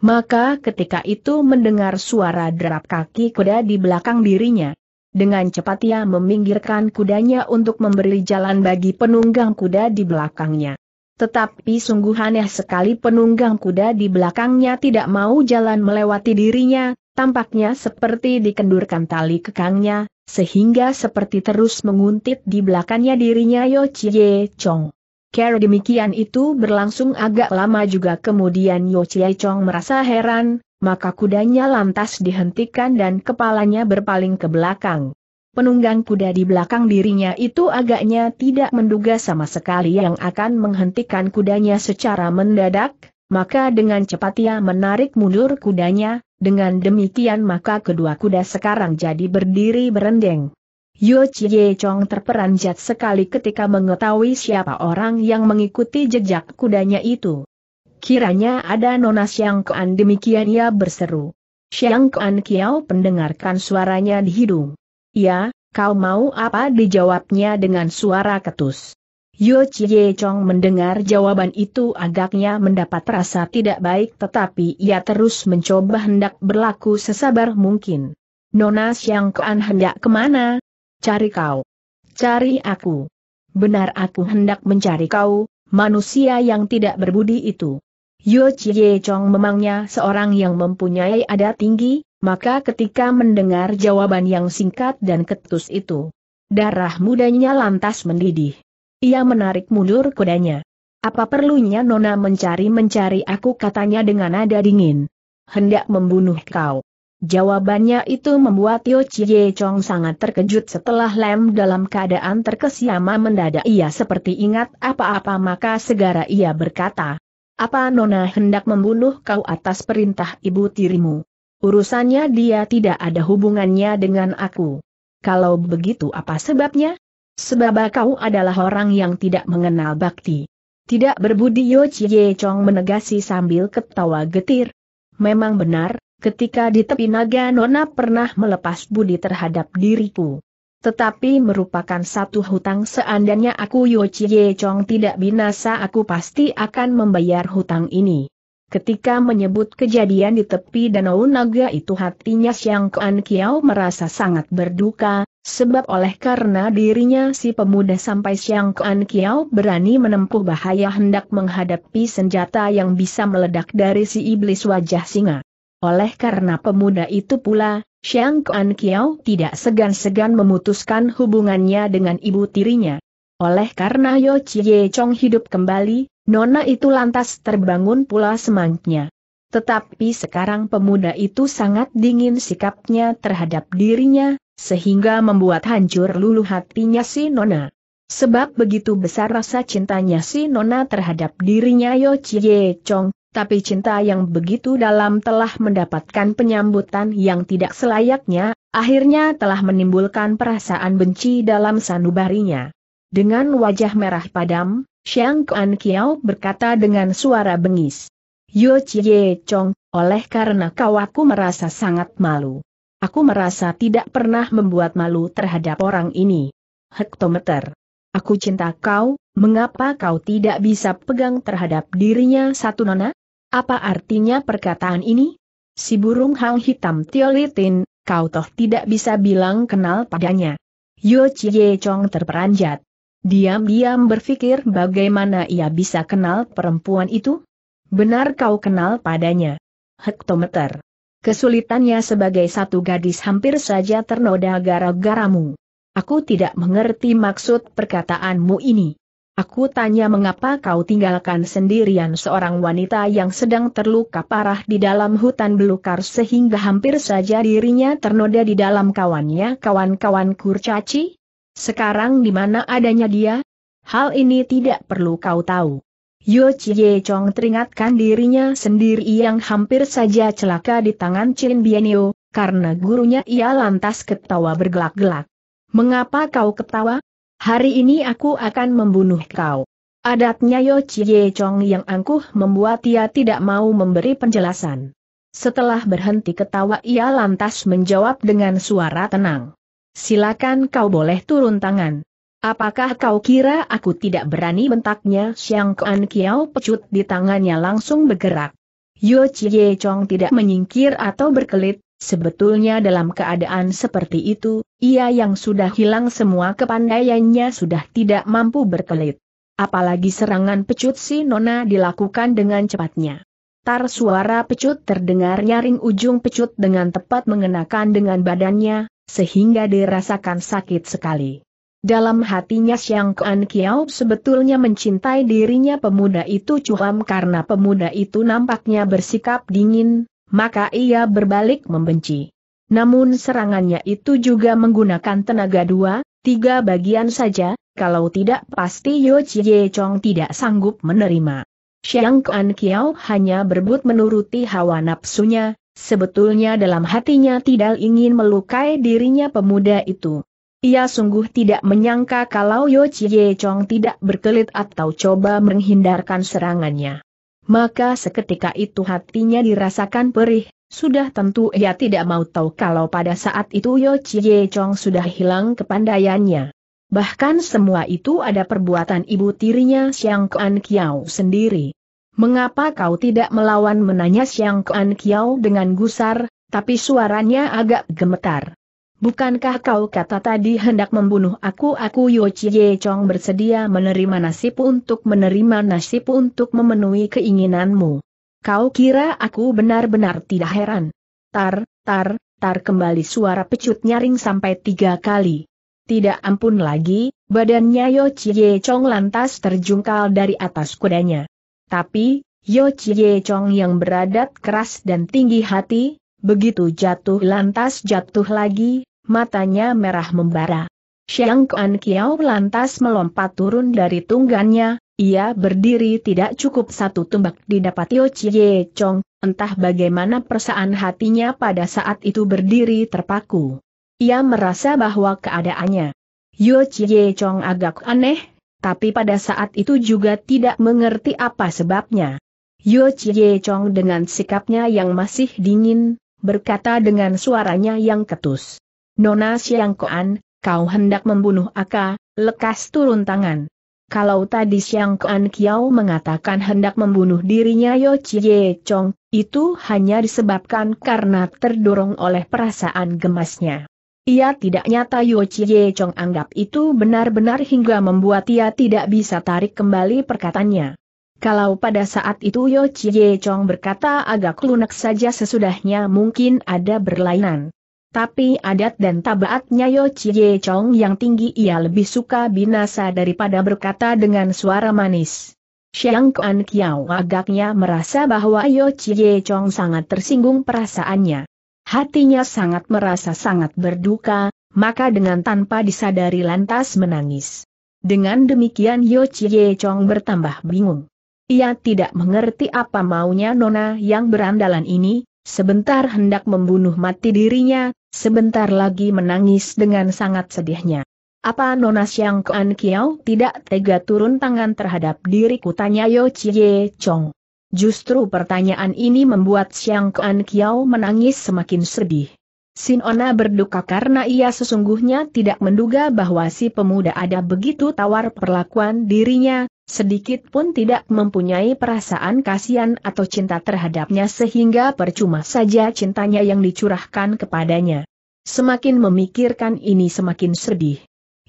Maka ketika itu mendengar suara derap kaki kuda di belakang dirinya. Dengan cepat ia meminggirkan kudanya untuk memberi jalan bagi penunggang kuda di belakangnya. Tetapi sungguh aneh sekali penunggang kuda di belakangnya tidak mau jalan melewati dirinya, tampaknya seperti dikendurkan tali kekangnya, sehingga seperti terus menguntit di belakangnya dirinya Yo Chie Chong. Kera demikian itu berlangsung agak lama juga kemudian Yo Chie Chong merasa heran, maka kudanya lantas dihentikan dan kepalanya berpaling ke belakang penunggang kuda di belakang dirinya itu agaknya tidak menduga sama sekali yang akan menghentikan kudanya secara mendadak, maka dengan cepat ia menarik mundur kudanya, dengan demikian maka kedua kuda sekarang jadi berdiri berendeng. Yo Chie Chong terperanjat sekali ketika mengetahui siapa orang yang mengikuti jejak kudanya itu. Kiranya ada Nona Siang Kuan demikian ia berseru. Siang Kuan Kiao pendengarkan suaranya di hidung. Ya, kau mau apa dijawabnya dengan suara ketus. Yo Chie Chong mendengar jawaban itu agaknya mendapat rasa tidak baik tetapi ia terus mencoba hendak berlaku sesabar mungkin. Nona Siang Kuan hendak kemana? Cari kau. Cari aku. Benar aku hendak mencari kau, manusia yang tidak berbudi itu. Yo Chie Chong memangnya seorang yang mempunyai adat tinggi, maka ketika mendengar jawaban yang singkat dan ketus itu, darah mudanya lantas mendidih. Ia menarik mundur kudanya. Apa perlunya Nona mencari-mencari aku katanya dengan nada dingin. Hendak membunuh kau. Jawabannya itu membuat Tio Chie Chong sangat terkejut setelah Lem dalam keadaan terkesiama mendadak ia seperti ingat apa-apa maka segera ia berkata, Apa Nona hendak membunuh kau atas perintah ibu tirimu? Urusannya dia tidak ada hubungannya dengan aku. Kalau begitu apa sebabnya? Sebab kau adalah orang yang tidak mengenal bakti. Tidak berbudi Yo Chie Chong menegasi sambil ketawa getir. Memang benar, ketika di tepi naga Nona pernah melepas budi terhadap diriku. Tetapi merupakan satu hutang seandainya aku Yo Chie Chong tidak binasa aku pasti akan membayar hutang ini. Ketika menyebut kejadian di tepi Danau Naga itu hatinya Siang Kuan Kiao merasa sangat berduka, sebab oleh karena dirinya si pemuda sampai Siang Kuan Kiao berani menempuh bahaya hendak menghadapi senjata yang bisa meledak dari si iblis wajah singa. Oleh karena pemuda itu pula, Siang Kuan Kiao tidak segan-segan memutuskan hubungannya dengan ibu tirinya. Oleh karena Yo Chie Chong hidup kembali, Nona itu lantas terbangun pula semangatnya. Tetapi sekarang pemuda itu sangat dingin sikapnya terhadap dirinya, sehingga membuat hancur luluh hatinya si Nona. Sebab begitu besar rasa cintanya si Nona terhadap dirinya Yo Chie Chong, tapi cinta yang begitu dalam telah mendapatkan penyambutan yang tidak selayaknya, akhirnya telah menimbulkan perasaan benci dalam sanubarinya. Dengan wajah merah padam, Xiang Kuan Kiao berkata dengan suara bengis. Yo Chie Chong, oleh karena kau aku merasa sangat malu. Aku merasa tidak pernah membuat malu terhadap orang ini. Hektometer. Aku cinta kau, mengapa kau tidak bisa pegang terhadap dirinya satu nona? Apa artinya perkataan ini? Si burung hang hitam tiolitin, kau toh tidak bisa bilang kenal padanya. Yo Chie Chong terperanjat. Diam-diam berpikir bagaimana ia bisa kenal perempuan itu? Benar kau kenal padanya. Hektometer. Kesulitannya sebagai satu gadis hampir saja ternoda gara-garamu. Aku tidak mengerti maksud perkataanmu ini. Aku tanya mengapa kau tinggalkan sendirian seorang wanita yang sedang terluka parah di dalam hutan belukar sehingga hampir saja dirinya ternoda di dalam kawannya kawan-kawan kurcaci? Sekarang di mana adanya dia? Hal ini tidak perlu kau tahu. Yo Chie Chong teringatkan dirinya sendiri yang hampir saja celaka di tangan chen Bienio, karena gurunya ia lantas ketawa bergelak-gelak. Mengapa kau ketawa? Hari ini aku akan membunuh kau. Adatnya Yo Chie Chong yang angkuh membuat ia tidak mau memberi penjelasan. Setelah berhenti ketawa ia lantas menjawab dengan suara tenang. Silakan kau boleh turun tangan. Apakah kau kira aku tidak berani bentaknya Xiang Kuan Kiao pecut di tangannya langsung bergerak. Yo Chie Chong tidak menyingkir atau berkelit, sebetulnya dalam keadaan seperti itu, ia yang sudah hilang semua kepandaiannya sudah tidak mampu berkelit. Apalagi serangan pecut si Nona dilakukan dengan cepatnya. Tar suara pecut terdengar nyaring ujung pecut dengan tepat mengenakan dengan badannya, sehingga dirasakan sakit sekali. Dalam hatinya Xiang Kuan Kiao sebetulnya mencintai dirinya pemuda itu cuam karena pemuda itu nampaknya bersikap dingin, maka ia berbalik membenci. Namun serangannya itu juga menggunakan tenaga dua, tiga bagian saja, kalau tidak pasti Yo Chie Chong tidak sanggup menerima. Xiang Kuan Kiao hanya berebut menuruti hawa nafsunya, Sebetulnya dalam hatinya tidak ingin melukai dirinya pemuda itu. Ia sungguh tidak menyangka kalau Yo Chie Chong tidak berkelit atau coba menghindarkan serangannya. Maka seketika itu hatinya dirasakan perih, sudah tentu ia tidak mau tahu kalau pada saat itu Yo Chie Chong sudah hilang kepandaiannya. Bahkan semua itu ada perbuatan ibu tirinya Xiang Kuan Kiao sendiri. Mengapa kau tidak melawan menanya Siang Kuan Kiao dengan gusar, tapi suaranya agak gemetar. Bukankah kau kata tadi hendak membunuh aku? Aku Yo Chie Chong bersedia menerima nasib untuk menerima nasib untuk memenuhi keinginanmu. Kau kira aku benar-benar tidak heran? Tar, tar, tar kembali suara pecut nyaring sampai tiga kali. Tidak ampun lagi, badannya Yo Chie Chong lantas terjungkal dari atas kudanya. Tapi, Yo Chie Chong yang beradat keras dan tinggi hati, begitu jatuh lantas jatuh lagi, matanya merah membara. Xiang Kuan Kiao lantas melompat turun dari tunggannya, ia berdiri tidak cukup satu tumbak didapat Yo Chie Chong, entah bagaimana perasaan hatinya pada saat itu berdiri terpaku. Ia merasa bahwa keadaannya Yo Chie Chong agak aneh, tapi pada saat itu juga tidak mengerti apa sebabnya. Yo Chie Chong dengan sikapnya yang masih dingin, berkata dengan suaranya yang ketus. Nona Siang Koan, kau hendak membunuh Aka, lekas turun tangan. Kalau tadi Siang Koan Kiao mengatakan hendak membunuh dirinya Yo Chie Chong, itu hanya disebabkan karena terdorong oleh perasaan gemasnya. Ia tidak nyata Yo Chie Chong anggap itu benar-benar hingga membuat ia tidak bisa tarik kembali perkataannya. Kalau pada saat itu Yo Chie Chong berkata agak lunak saja sesudahnya mungkin ada berlainan. Tapi adat dan tabaatnya Yo Chie Chong yang tinggi ia lebih suka binasa daripada berkata dengan suara manis. Xiang Kuan Kiao agaknya merasa bahwa Yo Chie Chong sangat tersinggung perasaannya. Hatinya sangat merasa sangat berduka, maka dengan tanpa disadari lantas menangis. Dengan demikian Yo Chie Chong bertambah bingung. Ia tidak mengerti apa maunya Nona yang berandalan ini, sebentar hendak membunuh mati dirinya, sebentar lagi menangis dengan sangat sedihnya. Apa Nona Xiang Kuan Kiao tidak tega turun tangan terhadap diriku tanya Yo Chie Chong. Justru pertanyaan ini membuat Siang Kuan Kiao menangis semakin sedih. Sinona berduka karena ia sesungguhnya tidak menduga bahwa si pemuda ada begitu tawar perlakuan dirinya, sedikit pun tidak mempunyai perasaan kasihan atau cinta terhadapnya sehingga percuma saja cintanya yang dicurahkan kepadanya. Semakin memikirkan ini semakin sedih.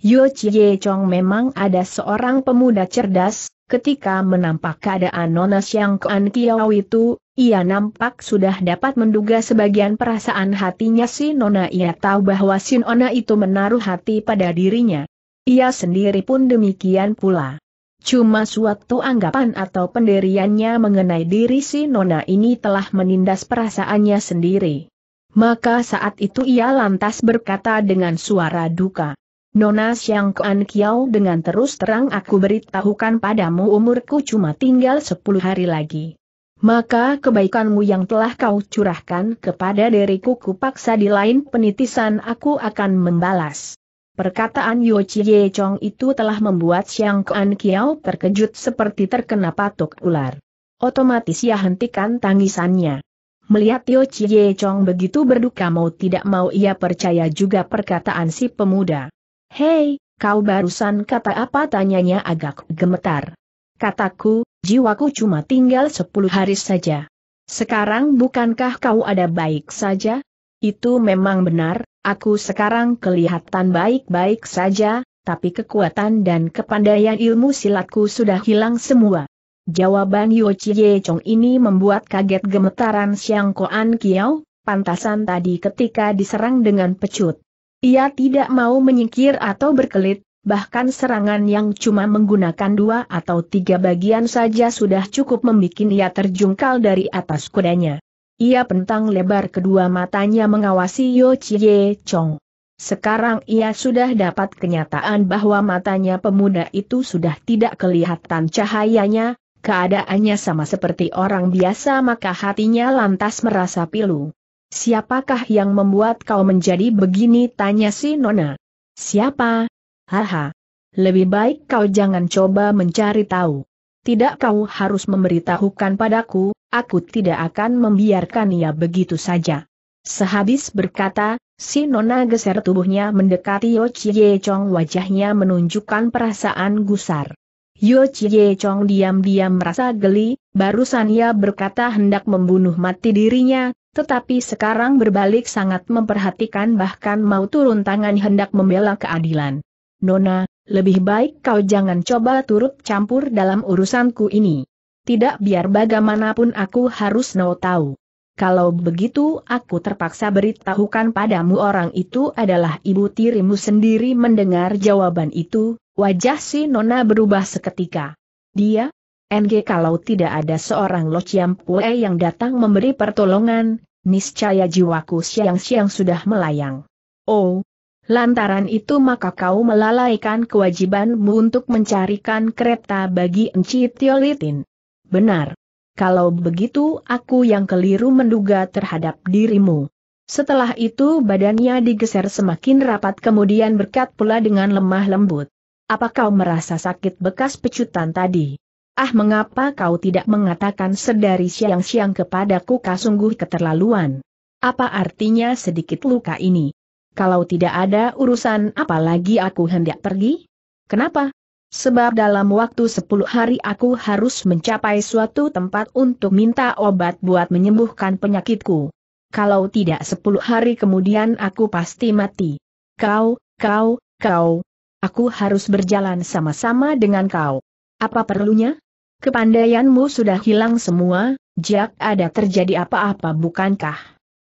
Yo Chie Chong memang ada seorang pemuda cerdas, Ketika menampak keadaan Nona siang Kuan kiau itu, ia nampak sudah dapat menduga sebagian perasaan hatinya si Nona ia tahu bahwa si Nona itu menaruh hati pada dirinya. Ia sendiri pun demikian pula. Cuma suatu anggapan atau pendiriannya mengenai diri si Nona ini telah menindas perasaannya sendiri. Maka saat itu ia lantas berkata dengan suara duka. Nona Xiang Kuan Kiao dengan terus terang aku beritahukan padamu umurku cuma tinggal 10 hari lagi. Maka kebaikanmu yang telah kau curahkan kepada diriku kupaksa di lain penitisan aku akan membalas. Perkataan Yo Chie Chong itu telah membuat Xiang Kuan Kiao terkejut seperti terkena patok ular. Otomatis ia hentikan tangisannya. Melihat Yo Chie Chong begitu berduka mau tidak mau ia percaya juga perkataan si pemuda. Hei, kau barusan kata apa tanyanya agak gemetar. Kataku, jiwaku cuma tinggal sepuluh hari saja. Sekarang bukankah kau ada baik saja? Itu memang benar, aku sekarang kelihatan baik-baik saja, tapi kekuatan dan kepandaian ilmu silatku sudah hilang semua. Jawaban Yo Chie Chong ini membuat kaget gemetaran Siang Koan Kiao, pantasan tadi ketika diserang dengan pecut. Ia tidak mau menyingkir atau berkelit, bahkan serangan yang cuma menggunakan dua atau tiga bagian saja sudah cukup membuat ia terjungkal dari atas kudanya. Ia pentang lebar kedua matanya mengawasi Yo Chie Chong. Sekarang ia sudah dapat kenyataan bahwa matanya pemuda itu sudah tidak kelihatan cahayanya, keadaannya sama seperti orang biasa maka hatinya lantas merasa pilu. Siapakah yang membuat kau menjadi begini? Tanya si Nona. Siapa? Haha. Lebih baik kau jangan coba mencari tahu. Tidak kau harus memberitahukan padaku, aku tidak akan membiarkan ia begitu saja. Sehabis berkata, si Nona geser tubuhnya mendekati Yo Chie Chong wajahnya menunjukkan perasaan gusar. Yo Chie Chong diam-diam merasa geli, barusan ia berkata hendak membunuh mati dirinya, tetapi sekarang berbalik sangat memperhatikan bahkan mau turun tangan hendak membela keadilan. Nona, lebih baik kau jangan coba turut campur dalam urusanku ini. Tidak biar bagaimanapun aku harus no tahu. Kalau begitu aku terpaksa beritahukan padamu orang itu adalah ibu tirimu sendiri mendengar jawaban itu, wajah si Nona berubah seketika. Dia, NG kalau tidak ada seorang Lo Chiam Pue yang datang memberi pertolongan, niscaya jiwaku siang-siang sudah melayang. Oh, lantaran itu maka kau melalaikan kewajibanmu untuk mencarikan kereta bagi Enci Tiolitin. Benar. Kalau begitu aku yang keliru menduga terhadap dirimu. Setelah itu badannya digeser semakin rapat kemudian berkat pula dengan lemah lembut. Apa kau merasa sakit bekas pecutan tadi? Ah mengapa kau tidak mengatakan sedari siang-siang kepadaku kasungguh keterlaluan? Apa artinya sedikit luka ini? Kalau tidak ada urusan apalagi aku hendak pergi? Kenapa? Sebab dalam waktu 10 hari aku harus mencapai suatu tempat untuk minta obat buat menyembuhkan penyakitku. Kalau tidak 10 hari kemudian aku pasti mati. Kau, kau, kau. Aku harus berjalan sama-sama dengan kau. Apa perlunya? Kepandaianmu sudah hilang semua, jak ada terjadi apa-apa bukankah?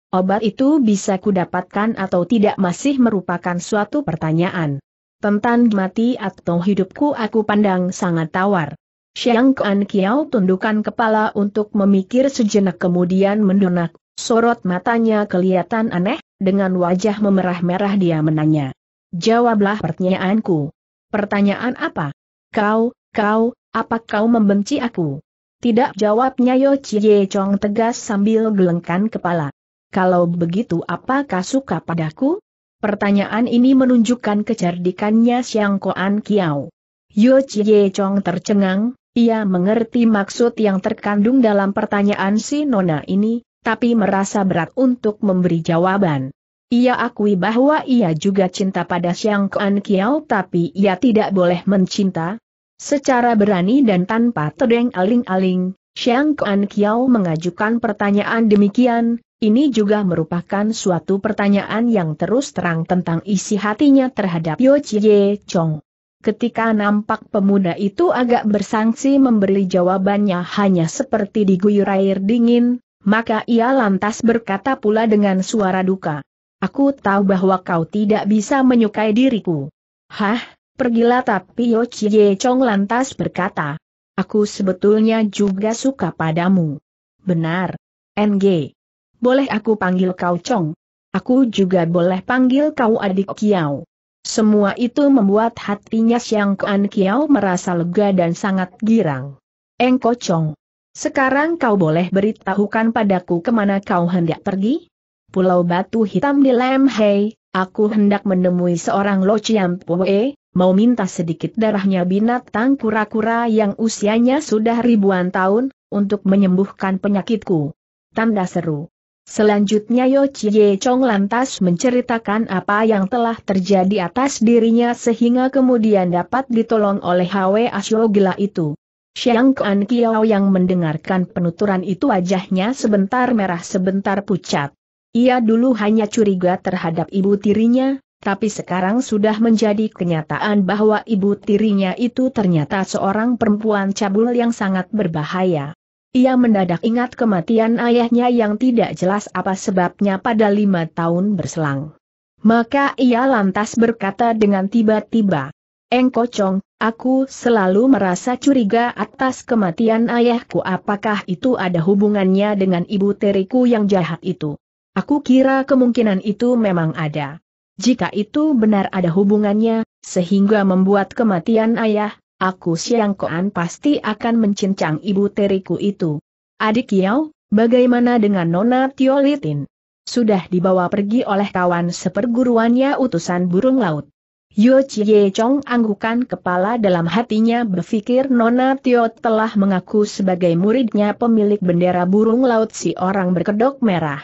Obat itu bisa kudapatkan atau tidak masih merupakan suatu pertanyaan. Tentang mati atau hidupku aku pandang sangat tawar. Xiang Kuan Kiao tundukan kepala untuk memikir sejenak kemudian mendonak, sorot matanya kelihatan aneh, dengan wajah memerah-merah dia menanya. Jawablah pertanyaanku. Pertanyaan apa? Kau, kau, apa kau membenci aku? Tidak jawabnya Yo Chie Chong tegas sambil gelengkan kepala. Kalau begitu apakah suka padaku? Pertanyaan ini menunjukkan kecerdikannya Xiang Koan Kiao. Yo Chie Chong tercengang, ia mengerti maksud yang terkandung dalam pertanyaan si Nona ini, tapi merasa berat untuk memberi jawaban. Ia akui bahwa ia juga cinta pada Xiang Koan Kiao tapi ia tidak boleh mencinta, Secara berani dan tanpa terdeng aling-aling, Xiang Kuan Kiao mengajukan pertanyaan demikian, ini juga merupakan suatu pertanyaan yang terus terang tentang isi hatinya terhadap Yo Chie Chong. Ketika nampak pemuda itu agak bersangsi memberi jawabannya hanya seperti diguyur air dingin, maka ia lantas berkata pula dengan suara duka. Aku tahu bahwa kau tidak bisa menyukai diriku. Hah, Pergilah tapi Yo Chie Chong lantas berkata. Aku sebetulnya juga suka padamu. Benar. NG. Boleh aku panggil kau Chong? Aku juga boleh panggil kau adik Kiao. Semua itu membuat hatinya Siangkuan Kuan Kiao merasa lega dan sangat girang. Engko Chong. Sekarang kau boleh beritahukan padaku kemana kau hendak pergi? Pulau Batu Hitam di Lam Hei, aku hendak menemui seorang Lo Chiam Pue, mau minta sedikit darahnya binatang kura-kura yang usianya sudah ribuan tahun, untuk menyembuhkan penyakitku. Tanda seru. Selanjutnya Yo Chie Chong lantas menceritakan apa yang telah terjadi atas dirinya sehingga kemudian dapat ditolong oleh Hwe Asyo gila itu. Xiang Kuan Kiao yang mendengarkan penuturan itu wajahnya sebentar merah sebentar pucat. Ia dulu hanya curiga terhadap ibu tirinya, tapi sekarang sudah menjadi kenyataan bahwa ibu tirinya itu ternyata seorang perempuan cabul yang sangat berbahaya. Ia mendadak ingat kematian ayahnya yang tidak jelas apa sebabnya pada lima tahun berselang. Maka ia lantas berkata dengan tiba-tiba, “Engkocong, aku selalu merasa curiga atas kematian ayahku apakah itu ada hubungannya dengan ibu tiriku yang jahat itu. Aku kira kemungkinan itu memang ada. Jika itu benar ada hubungannya, sehingga membuat kematian ayah, aku Siang Koan pasti akan mencincang ibu teriku itu. Adik Yao, bagaimana dengan Nona Tiolitin? Sudah dibawa pergi oleh kawan seperguruannya utusan burung laut. Yo Chie Chong anggukan kepala dalam hatinya berpikir Nona Tio telah mengaku sebagai muridnya pemilik bendera burung laut si orang berkedok merah.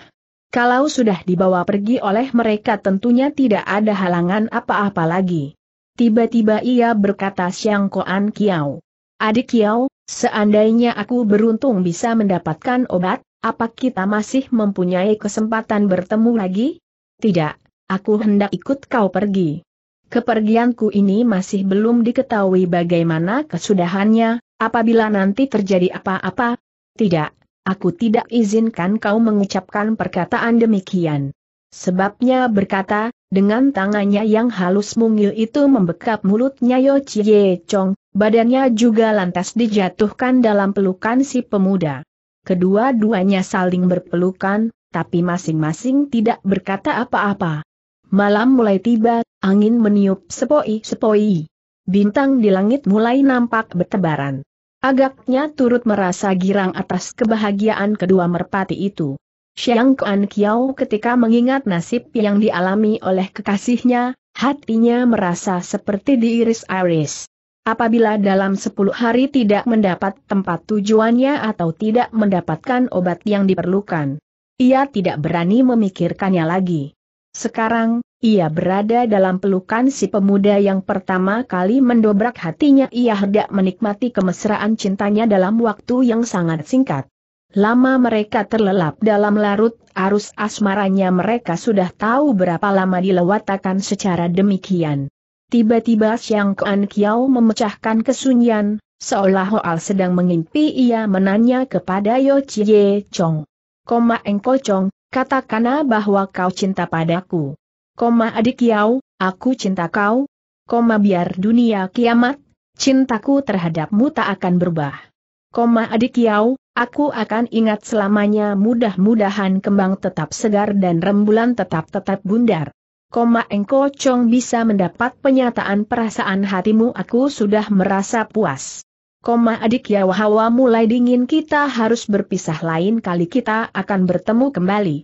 Kalau sudah dibawa pergi oleh mereka tentunya tidak ada halangan apa-apa lagi. Tiba-tiba ia berkata Siang Koan Kiao. Adik Kiao, seandainya aku beruntung bisa mendapatkan obat, apa kita masih mempunyai kesempatan bertemu lagi? Tidak, aku hendak ikut kau pergi. Kepergianku ini masih belum diketahui bagaimana kesudahannya, apabila nanti terjadi apa-apa. Tidak, Aku tidak izinkan kau mengucapkan perkataan demikian. Sebabnya berkata, dengan tangannya yang halus mungil itu membekap mulutnya Yo Chie Chong, badannya juga lantas dijatuhkan dalam pelukan si pemuda. Kedua-duanya saling berpelukan, tapi masing-masing tidak berkata apa-apa. Malam mulai tiba, angin meniup sepoi-sepoi. Bintang di langit mulai nampak bertebaran. Agaknya turut merasa girang atas kebahagiaan kedua merpati itu. Xiang Kuan Kiao ketika mengingat nasib yang dialami oleh kekasihnya, hatinya merasa seperti diiris-iris. Apabila dalam 10 hari tidak mendapat tempat tujuannya atau tidak mendapatkan obat yang diperlukan, ia tidak berani memikirkannya lagi. Sekarang, ia berada dalam pelukan si pemuda yang pertama kali mendobrak hatinya ia hendak menikmati kemesraan cintanya dalam waktu yang sangat singkat. Lama mereka terlelap dalam larut arus asmaranya mereka sudah tahu berapa lama dilewatakan secara demikian. Tiba-tiba siang Kuan Kiao memecahkan kesunyian, seolah Hoal sedang mengimpi ia menanya kepada Yo Chie Chong. Koma Engko Chong, katakanlah bahwa kau cinta padaku koma adik Yau, aku cinta kau, koma biar dunia kiamat, cintaku terhadapmu tak akan berubah. Koma adik Yau, aku akan ingat selamanya mudah-mudahan kembang tetap segar dan rembulan tetap-tetap bundar. Koma engko chong bisa mendapat penyataan perasaan hatimu aku sudah merasa puas. Koma adik ya hawa mulai dingin kita harus berpisah lain kali kita akan bertemu kembali.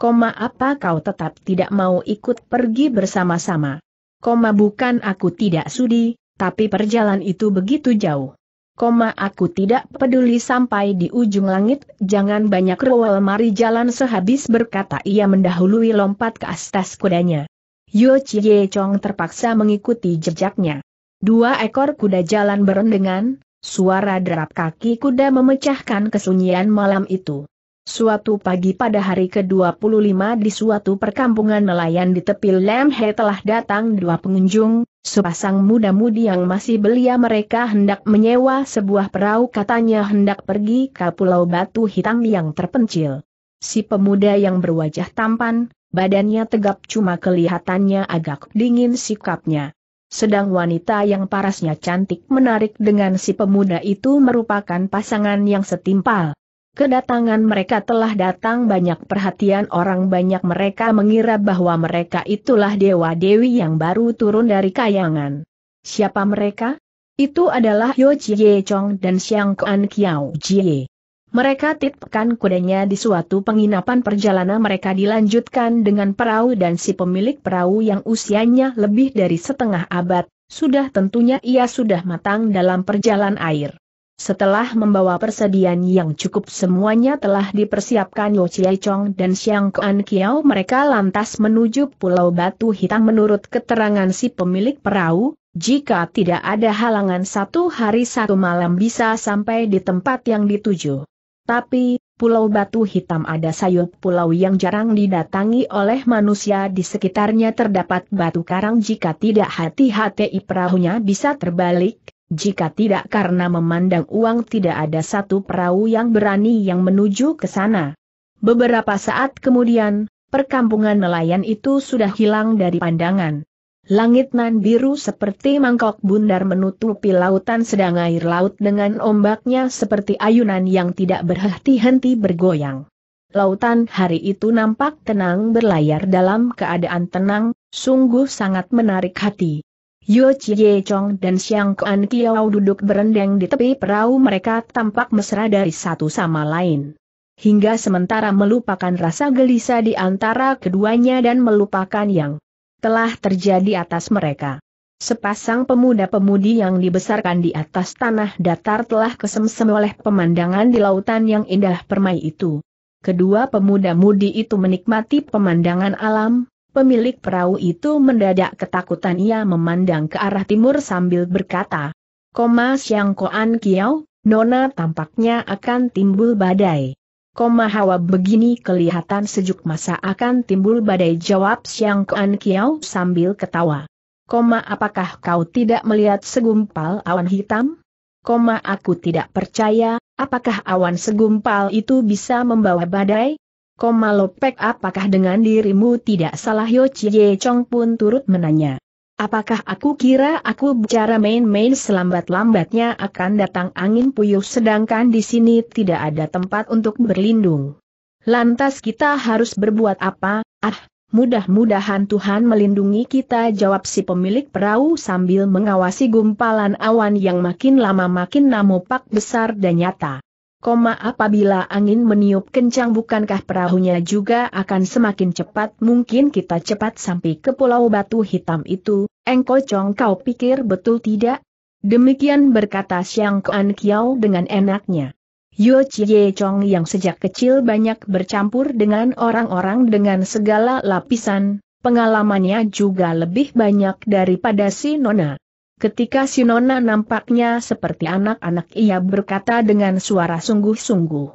Koma apa kau tetap tidak mau ikut pergi bersama-sama? Koma bukan aku tidak sudi, tapi perjalanan itu begitu jauh. Koma aku tidak peduli sampai di ujung langit, jangan banyak rewel mari jalan sehabis berkata ia mendahului lompat ke atas kudanya. Yo Chie Chong terpaksa mengikuti jejaknya. Dua ekor kuda jalan berendengan, suara derap kaki kuda memecahkan kesunyian malam itu. Suatu pagi pada hari ke-25 di suatu perkampungan nelayan di tepi Lemhe telah datang dua pengunjung, sepasang muda-mudi yang masih belia mereka hendak menyewa sebuah perahu katanya hendak pergi ke pulau batu hitam yang terpencil. Si pemuda yang berwajah tampan, badannya tegap cuma kelihatannya agak dingin sikapnya. Sedang wanita yang parasnya cantik menarik dengan si pemuda itu merupakan pasangan yang setimpal. Kedatangan mereka telah datang banyak perhatian orang banyak mereka mengira bahwa mereka itulah dewa-dewi yang baru turun dari kayangan. Siapa mereka? Itu adalah Yo Jie Chong dan Xiang Kuan Kiao Jie. Mereka titipkan kudanya di suatu penginapan perjalanan mereka dilanjutkan dengan perahu dan si pemilik perahu yang usianya lebih dari setengah abad, sudah tentunya ia sudah matang dalam perjalanan air. Setelah membawa persediaan yang cukup semuanya telah dipersiapkan Yo Chie Chong dan Xiang Kuan Kiao mereka lantas menuju Pulau Batu Hitam menurut keterangan si pemilik perahu, jika tidak ada halangan satu hari satu malam bisa sampai di tempat yang dituju. Tapi, Pulau Batu Hitam ada sayup pulau yang jarang didatangi oleh manusia di sekitarnya terdapat batu karang jika tidak hati-hati perahunya bisa terbalik, jika tidak karena memandang uang tidak ada satu perahu yang berani yang menuju ke sana. Beberapa saat kemudian, perkampungan nelayan itu sudah hilang dari pandangan. Langit nan biru seperti mangkok bundar menutupi lautan sedang air laut dengan ombaknya seperti ayunan yang tidak berhenti-henti bergoyang. Lautan hari itu nampak tenang berlayar dalam keadaan tenang, sungguh sangat menarik hati. Yu Chie Chong dan Xiang Kuan Kiao duduk berendang di tepi perahu mereka tampak mesra dari satu sama lain. Hingga sementara melupakan rasa gelisah di antara keduanya dan melupakan yang telah terjadi atas mereka. Sepasang pemuda-pemudi yang dibesarkan di atas tanah datar telah kesemsem oleh pemandangan di lautan yang indah permai itu. Kedua pemuda-mudi itu menikmati pemandangan alam, Pemilik perahu itu mendadak ketakutan ia memandang ke arah timur sambil berkata, Koma Siang Koan Kiao, Nona tampaknya akan timbul badai. Koma hawa begini kelihatan sejuk masa akan timbul badai jawab Siang Koan Kiao sambil ketawa. Koma apakah kau tidak melihat segumpal awan hitam? Koma aku tidak percaya, apakah awan segumpal itu bisa membawa badai? Koma Lopek apakah dengan dirimu tidak salah Yo Chie Chong pun turut menanya. Apakah aku kira aku bicara main-main selambat-lambatnya akan datang angin puyuh sedangkan di sini tidak ada tempat untuk berlindung. Lantas kita harus berbuat apa? Ah, Mudah-mudahan Tuhan melindungi kita jawab si pemilik perahu sambil mengawasi gumpalan awan yang makin lama makin namupak besar dan nyata. Koma apabila angin meniup kencang bukankah perahunya juga akan semakin cepat mungkin kita cepat sampai ke pulau batu hitam itu, engkau cong kau pikir betul tidak? Demikian berkata Siang Kuan Kiao dengan enaknya. Yo Chie Chong yang sejak kecil banyak bercampur dengan orang-orang dengan segala lapisan, pengalamannya juga lebih banyak daripada si Nona. Ketika Sinona nampaknya seperti anak-anak ia berkata dengan suara sungguh-sungguh.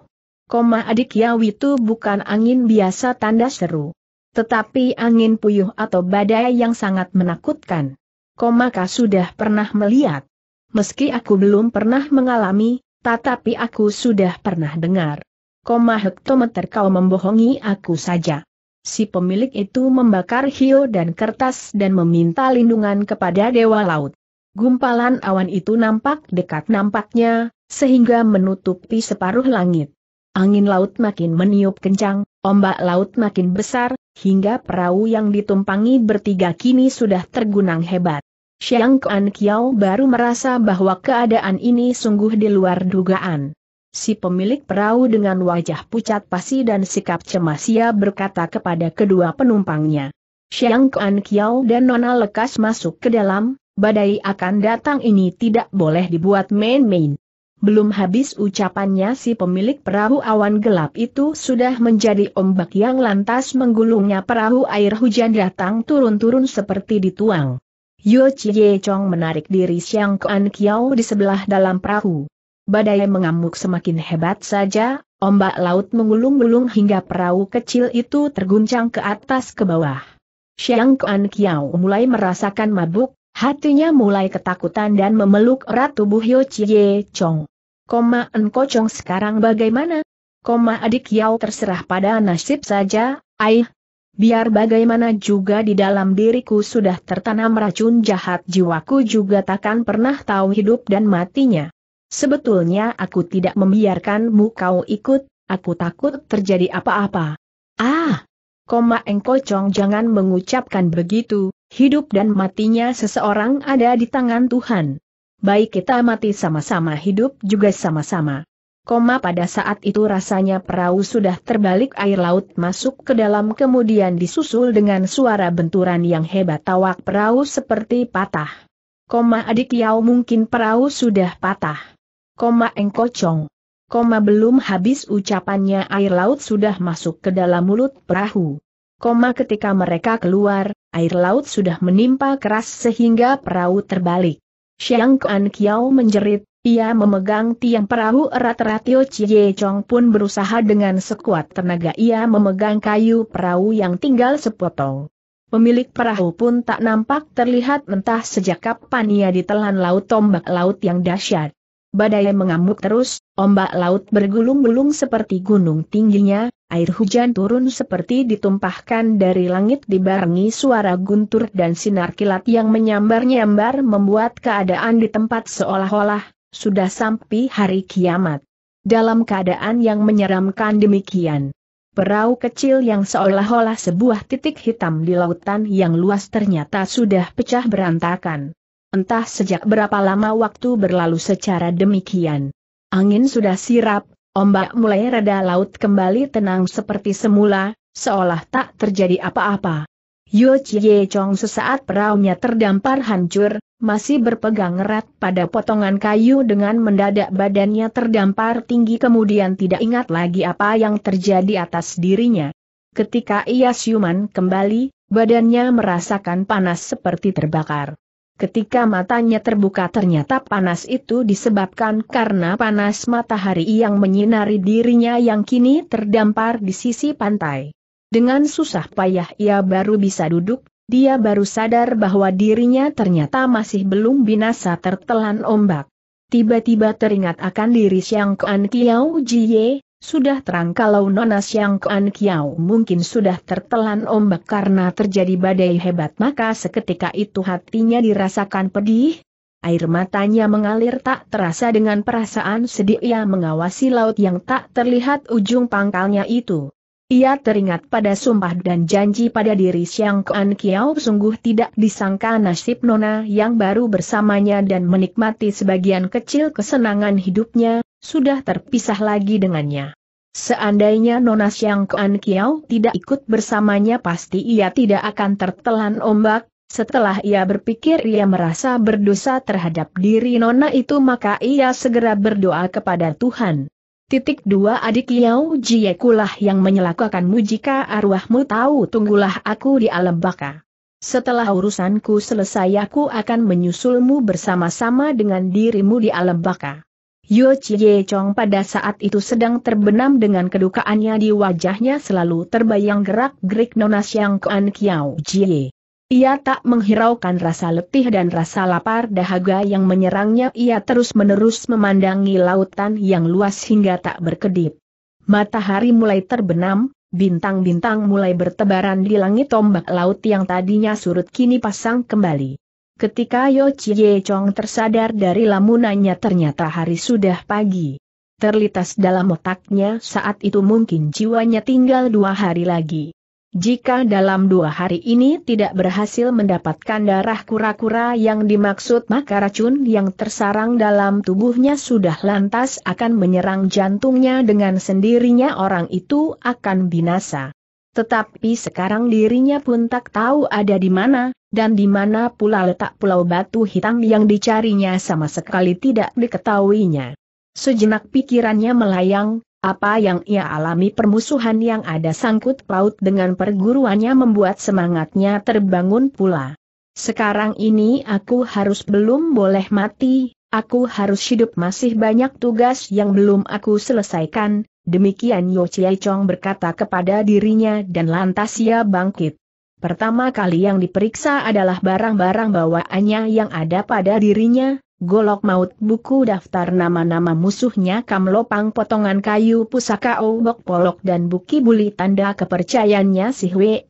Koma adik Yau itu bukan angin biasa tanda seru. Tetapi angin puyuh atau badai yang sangat menakutkan. Koma kau sudah pernah melihat. Meski aku belum pernah mengalami, tetapi aku sudah pernah dengar. Koma hektometer kau membohongi aku saja. Si pemilik itu membakar hiu dan kertas dan meminta lindungan kepada Dewa Laut. Gumpalan awan itu nampak dekat nampaknya, sehingga menutupi separuh langit. Angin laut makin meniup kencang, ombak laut makin besar, hingga perahu yang ditumpangi bertiga kini sudah tergunang hebat. Xiang Kuan Kiao baru merasa bahwa keadaan ini sungguh di luar dugaan. Si pemilik perahu dengan wajah pucat pasi dan sikap cemas ia berkata kepada kedua penumpangnya. Xiang Kuan Kiao dan Nona lekas masuk ke dalam, badai akan datang ini tidak boleh dibuat main-main. Belum habis ucapannya si pemilik perahu awan gelap itu sudah menjadi ombak yang lantas menggulungnya perahu air hujan datang turun-turun seperti dituang. Yu Chie Chong menarik diri Xiang Kuan Kiao di sebelah dalam perahu. Badai mengamuk semakin hebat saja, ombak laut menggulung-gulung hingga perahu kecil itu terguncang ke atas ke bawah. Xiang Kuan Kiao mulai merasakan mabuk, Hatinya mulai ketakutan dan memeluk erat tubuh Yo Chie Chong. Koma Enko Chong sekarang bagaimana? Koma adik Yao terserah pada nasib saja, aih. Biar bagaimana juga di dalam diriku sudah tertanam racun jahat jiwaku juga takkan pernah tahu hidup dan matinya. Sebetulnya aku tidak membiarkanmu kau ikut, aku takut terjadi apa-apa. Ah, koma engkocong jangan mengucapkan begitu, hidup dan matinya seseorang ada di tangan Tuhan. Baik kita mati sama-sama hidup juga sama-sama. Koma pada saat itu rasanya perahu sudah terbalik air laut masuk ke dalam kemudian disusul dengan suara benturan yang hebat tawak perahu seperti patah. Koma adik Yao mungkin perahu sudah patah. Koma engkocong. Koma belum habis ucapannya air laut sudah masuk ke dalam mulut perahu. Koma ketika mereka keluar, air laut sudah menimpa keras sehingga perahu terbalik. Xiang Kuan Kiao menjerit, ia memegang tiang perahu erat-erat Tio Chie Chong pun berusaha dengan sekuat tenaga ia memegang kayu perahu yang tinggal sepotong. Pemilik perahu pun tak nampak terlihat mentah sejak kapan ia ditelan laut tombak laut yang dahsyat. Badai mengamuk terus, Ombak laut bergulung-gulung seperti gunung tingginya, air hujan turun seperti ditumpahkan dari langit dibarengi suara guntur dan sinar kilat yang menyambar-nyambar membuat keadaan di tempat seolah-olah, sudah sampai hari kiamat. Dalam keadaan yang menyeramkan demikian. Perahu kecil yang seolah-olah sebuah titik hitam di lautan yang luas ternyata sudah pecah berantakan. Entah sejak berapa lama waktu berlalu secara demikian. Angin sudah sirap, ombak mulai reda laut kembali tenang seperti semula, seolah tak terjadi apa-apa. Yu Chie Chong sesaat peraunya terdampar hancur, masih berpegang erat pada potongan kayu dengan mendadak badannya terdampar tinggi kemudian tidak ingat lagi apa yang terjadi atas dirinya. Ketika ia siuman kembali, badannya merasakan panas seperti terbakar. Ketika matanya terbuka ternyata panas itu disebabkan karena panas matahari yang menyinari dirinya yang kini terdampar di sisi pantai. Dengan susah payah ia baru bisa duduk, dia baru sadar bahwa dirinya ternyata masih belum binasa tertelan ombak. Tiba-tiba teringat akan diri siang Kuan Kiao Jie. Sudah terang kalau Nona Siang Kuan Kiao mungkin sudah tertelan ombak karena terjadi badai hebat maka seketika itu hatinya dirasakan pedih, Air matanya mengalir tak terasa dengan perasaan sedih ia mengawasi laut yang tak terlihat ujung pangkalnya itu. Ia teringat pada sumpah dan janji pada diri Siang Kuan Kiao sungguh tidak disangka nasib Nona yang baru bersamanya dan menikmati sebagian kecil kesenangan hidupnya, sudah terpisah lagi dengannya. Seandainya Nona Siang Kuan Kiao tidak ikut bersamanya pasti ia tidak akan tertelan ombak, setelah ia berpikir ia merasa berdosa terhadap diri Nona itu maka ia segera berdoa kepada Tuhan. Titik dua adik Yao kulah yang menyelakakanmu jika arwahmu tahu tunggulah aku di alam baka. Setelah urusanku selesai aku akan menyusulmu bersama-sama dengan dirimu di alam baka. Yo Chie Chong pada saat itu sedang terbenam dengan kedukaannya di wajahnya selalu terbayang gerak-gerik Nona Siang Kuan Kiao Jie. Ia tak menghiraukan rasa letih dan rasa lapar dahaga yang menyerangnya ia terus-menerus memandangi lautan yang luas hingga tak berkedip. Matahari mulai terbenam, bintang-bintang mulai bertebaran di langit tombak laut yang tadinya surut kini pasang kembali. Ketika Yo Chie Chong tersadar dari lamunannya ternyata hari sudah pagi. Terlitas dalam otaknya saat itu mungkin jiwanya tinggal dua hari lagi. Jika dalam dua hari ini tidak berhasil mendapatkan darah kura-kura yang dimaksud maka racun yang tersarang dalam tubuhnya sudah lantas akan menyerang jantungnya dengan sendirinya orang itu akan binasa. Tetapi sekarang dirinya pun tak tahu ada di mana, dan di mana pula letak pulau batu hitam yang dicarinya sama sekali tidak diketahuinya. Sejenak pikirannya melayang, apa yang ia alami permusuhan yang ada sangkut paut dengan perguruannya membuat semangatnya terbangun pula. Sekarang ini aku harus belum boleh mati, aku harus hidup masih banyak tugas yang belum aku selesaikan, demikian Yo Chiai Chong berkata kepada dirinya dan lantas ia bangkit. Pertama kali yang diperiksa adalah barang-barang bawaannya yang ada pada dirinya, golok maut buku daftar nama-nama musuhnya kamlopang potongan kayu pusaka obok polok dan buki buli tanda kepercayaannya si Hwee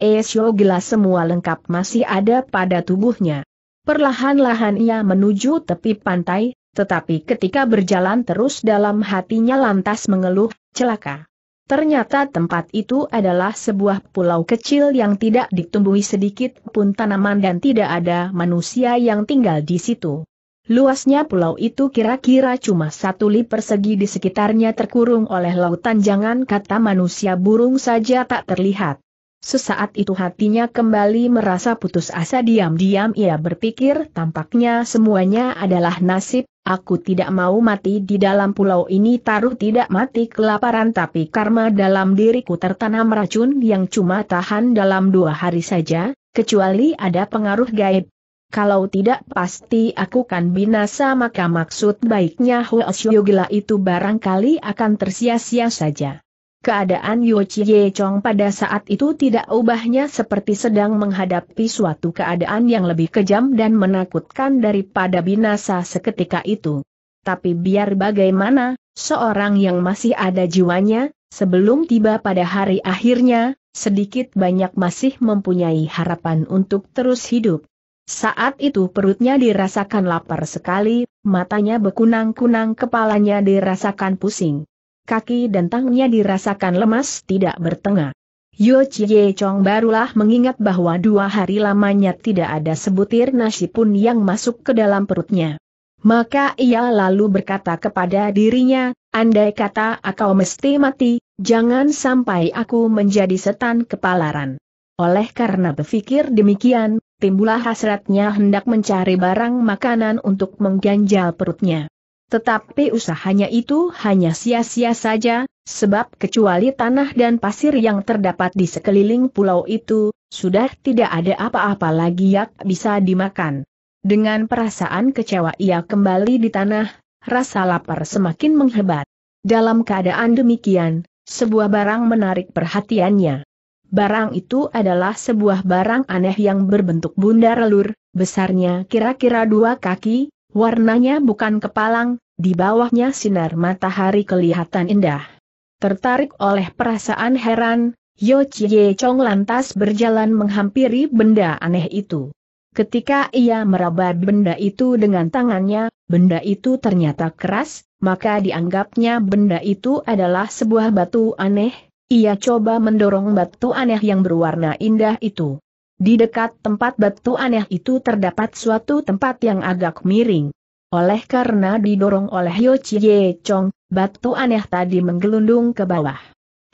gila semua lengkap masih ada pada tubuhnya. Perlahan-lahan ia menuju tepi pantai, tetapi ketika berjalan terus dalam hatinya lantas mengeluh, celaka. Ternyata tempat itu adalah sebuah pulau kecil yang tidak ditumbuhi sedikit pun tanaman dan tidak ada manusia yang tinggal di situ. Luasnya pulau itu kira-kira cuma satu li persegi di sekitarnya terkurung oleh lautan jangan kata manusia burung saja tak terlihat. Sesaat itu hatinya kembali merasa putus asa diam-diam ia berpikir tampaknya semuanya adalah nasib, aku tidak mau mati di dalam pulau ini taruh tidak mati kelaparan tapi karma dalam diriku tertanam racun yang cuma tahan dalam dua hari saja, kecuali ada pengaruh gaib. Kalau tidak pasti aku kan binasa maka maksud baiknya Huo Gila itu barangkali akan tersia-sia saja. Keadaan Yo Chie Chong pada saat itu tidak ubahnya seperti sedang menghadapi suatu keadaan yang lebih kejam dan menakutkan daripada binasa seketika itu. Tapi biar bagaimana, seorang yang masih ada jiwanya, sebelum tiba pada hari akhirnya, sedikit banyak masih mempunyai harapan untuk terus hidup. Saat itu perutnya dirasakan lapar sekali, matanya bekunang-kunang kepalanya dirasakan pusing kaki dan tangannya dirasakan lemas tidak bertengah. Yo Chie Chong barulah mengingat bahwa dua hari lamanya tidak ada sebutir nasi pun yang masuk ke dalam perutnya. Maka ia lalu berkata kepada dirinya, andai kata akau mesti mati, jangan sampai aku menjadi setan kepalaran. Oleh karena berpikir demikian, timbullah hasratnya hendak mencari barang makanan untuk mengganjal perutnya. Tetapi usahanya itu hanya sia-sia saja, sebab kecuali tanah dan pasir yang terdapat di sekeliling pulau itu, sudah tidak ada apa-apa lagi yang bisa dimakan. Dengan perasaan kecewa ia kembali di tanah, rasa lapar semakin menghebat. Dalam keadaan demikian, sebuah barang menarik perhatiannya. Barang itu adalah sebuah barang aneh yang berbentuk bundar lur, besarnya kira-kira dua kaki, Warnanya bukan kepalang, di bawahnya sinar matahari kelihatan indah. Tertarik oleh perasaan heran, Yo Chie Chong lantas berjalan menghampiri benda aneh itu. Ketika ia meraba benda itu dengan tangannya, benda itu ternyata keras, maka dianggapnya benda itu adalah sebuah batu aneh, ia coba mendorong batu aneh yang berwarna indah itu. Di dekat tempat batu aneh itu terdapat suatu tempat yang agak miring. Oleh karena didorong oleh Yo Chie Chong, batu aneh tadi menggelundung ke bawah.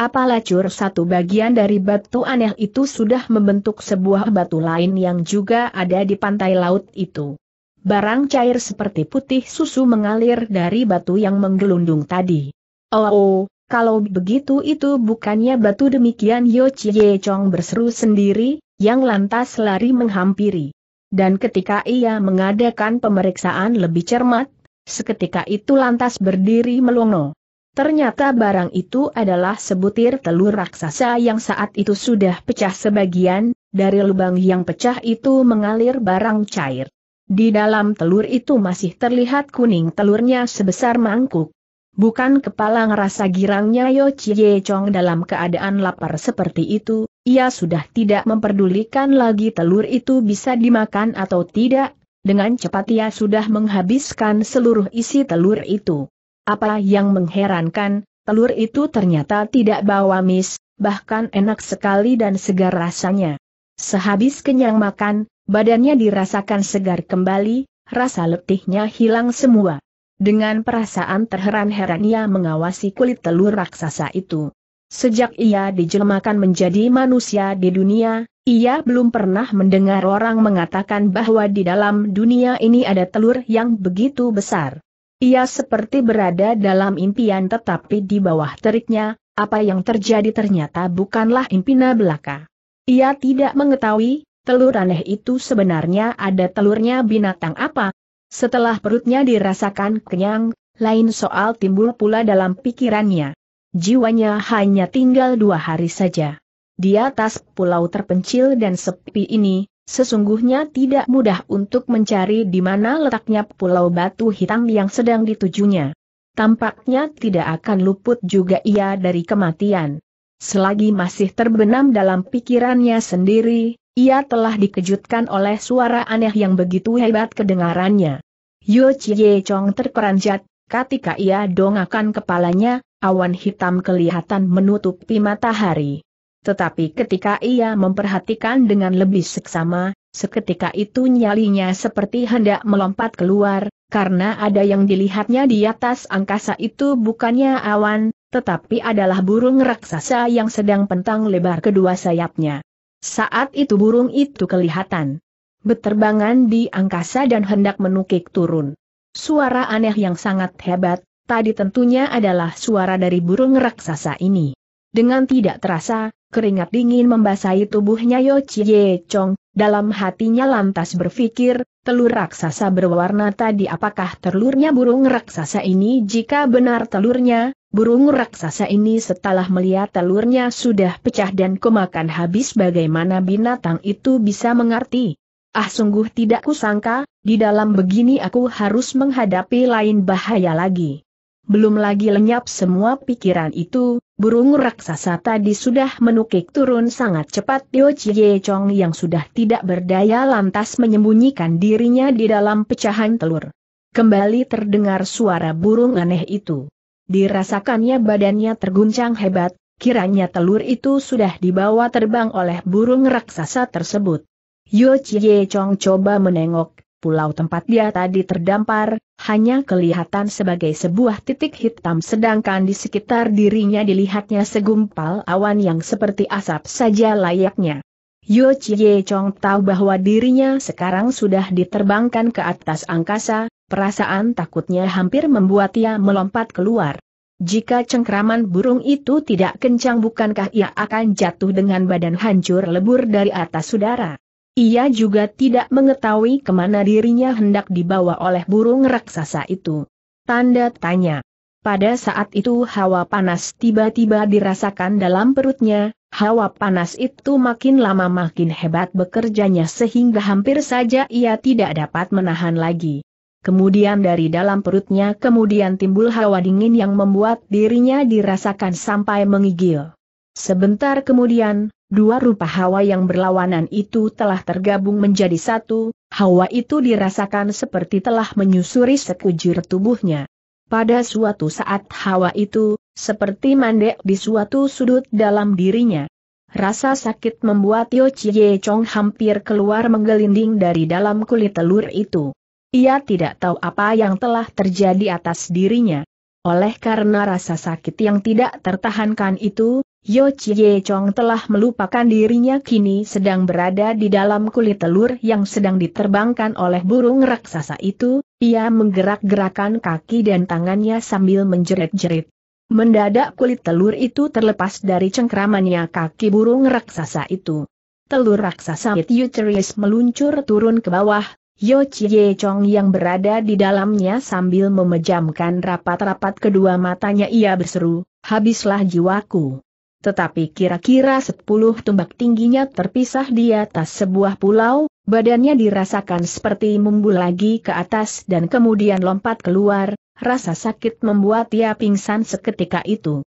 Apalah cur satu bagian dari batu aneh itu sudah membentuk sebuah batu lain yang juga ada di pantai laut itu. Barang cair seperti putih susu mengalir dari batu yang menggelundung tadi. Oh, oh kalau begitu itu bukannya batu demikian Yo Chie Chong berseru sendiri, yang lantas lari menghampiri. Dan ketika ia mengadakan pemeriksaan lebih cermat, seketika itu lantas berdiri melongo. Ternyata barang itu adalah sebutir telur raksasa yang saat itu sudah pecah sebagian, dari lubang yang pecah itu mengalir barang cair. Di dalam telur itu masih terlihat kuning telurnya sebesar mangkuk. Bukan kepala ngerasa girangnya Yo Chie Chong dalam keadaan lapar seperti itu, ia sudah tidak memperdulikan lagi telur itu bisa dimakan atau tidak, dengan cepat ia sudah menghabiskan seluruh isi telur itu. Apa yang mengherankan, telur itu ternyata tidak bawa mis, bahkan enak sekali dan segar rasanya. Sehabis kenyang makan, badannya dirasakan segar kembali, rasa letihnya hilang semua. Dengan perasaan terheran-heran ia mengawasi kulit telur raksasa itu. Sejak ia dijelmakan menjadi manusia di dunia, ia belum pernah mendengar orang mengatakan bahwa di dalam dunia ini ada telur yang begitu besar. Ia seperti berada dalam impian tetapi di bawah teriknya, apa yang terjadi ternyata bukanlah impina belaka. Ia tidak mengetahui, telur aneh itu sebenarnya ada telurnya binatang apa, setelah perutnya dirasakan kenyang, lain soal timbul pula dalam pikirannya. Jiwanya hanya tinggal dua hari saja. Di atas pulau terpencil dan sepi ini, sesungguhnya tidak mudah untuk mencari di mana letaknya pulau batu hitam yang sedang ditujunya. Tampaknya tidak akan luput juga ia dari kematian. Selagi masih terbenam dalam pikirannya sendiri, ia telah dikejutkan oleh suara aneh yang begitu hebat kedengarannya. Yu Chie Chong terperanjat, ketika ia dongakan kepalanya, awan hitam kelihatan menutupi matahari. Tetapi ketika ia memperhatikan dengan lebih seksama, seketika itu nyalinya seperti hendak melompat keluar, karena ada yang dilihatnya di atas angkasa itu bukannya awan, tetapi adalah burung raksasa yang sedang pentang lebar kedua sayapnya. Saat itu burung itu kelihatan. Beterbangan di angkasa dan hendak menukik turun. Suara aneh yang sangat hebat, tadi tentunya adalah suara dari burung raksasa ini. Dengan tidak terasa, keringat dingin membasahi tubuhnya Yo Chie Chong, dalam hatinya lantas berpikir, telur raksasa berwarna tadi apakah telurnya burung raksasa ini jika benar telurnya, Burung raksasa ini setelah melihat telurnya sudah pecah dan kemakan habis bagaimana binatang itu bisa mengerti. Ah sungguh tidak kusangka, di dalam begini aku harus menghadapi lain bahaya lagi. Belum lagi lenyap semua pikiran itu, burung raksasa tadi sudah menukik turun sangat cepat Tio Chie Chong yang sudah tidak berdaya lantas menyembunyikan dirinya di dalam pecahan telur. Kembali terdengar suara burung aneh itu dirasakannya badannya terguncang hebat, kiranya telur itu sudah dibawa terbang oleh burung raksasa tersebut. Yo Chie Chong coba menengok, pulau tempat dia tadi terdampar, hanya kelihatan sebagai sebuah titik hitam sedangkan di sekitar dirinya dilihatnya segumpal awan yang seperti asap saja layaknya. Yo Chie Chong tahu bahwa dirinya sekarang sudah diterbangkan ke atas angkasa, Perasaan takutnya hampir membuat ia melompat keluar. Jika cengkraman burung itu tidak kencang bukankah ia akan jatuh dengan badan hancur lebur dari atas udara? Ia juga tidak mengetahui kemana dirinya hendak dibawa oleh burung raksasa itu. Tanda tanya. Pada saat itu hawa panas tiba-tiba dirasakan dalam perutnya, hawa panas itu makin lama makin hebat bekerjanya sehingga hampir saja ia tidak dapat menahan lagi kemudian dari dalam perutnya kemudian timbul hawa dingin yang membuat dirinya dirasakan sampai mengigil. Sebentar kemudian, dua rupa hawa yang berlawanan itu telah tergabung menjadi satu, hawa itu dirasakan seperti telah menyusuri sekujur tubuhnya. Pada suatu saat hawa itu, seperti mandek di suatu sudut dalam dirinya. Rasa sakit membuat Yo Chie Chong hampir keluar menggelinding dari dalam kulit telur itu. Ia tidak tahu apa yang telah terjadi atas dirinya. Oleh karena rasa sakit yang tidak tertahankan itu, Yo Chie Chong telah melupakan dirinya kini sedang berada di dalam kulit telur yang sedang diterbangkan oleh burung raksasa itu, ia menggerak-gerakan kaki dan tangannya sambil menjerit-jerit. Mendadak kulit telur itu terlepas dari cengkramannya kaki burung raksasa itu. Telur raksasa Yuteris meluncur turun ke bawah, Yo Chie Chong yang berada di dalamnya sambil memejamkan rapat-rapat kedua matanya ia berseru, habislah jiwaku. Tetapi kira-kira sepuluh tumbak tingginya terpisah di atas sebuah pulau, badannya dirasakan seperti lagi ke atas dan kemudian lompat keluar, rasa sakit membuat ia pingsan seketika itu.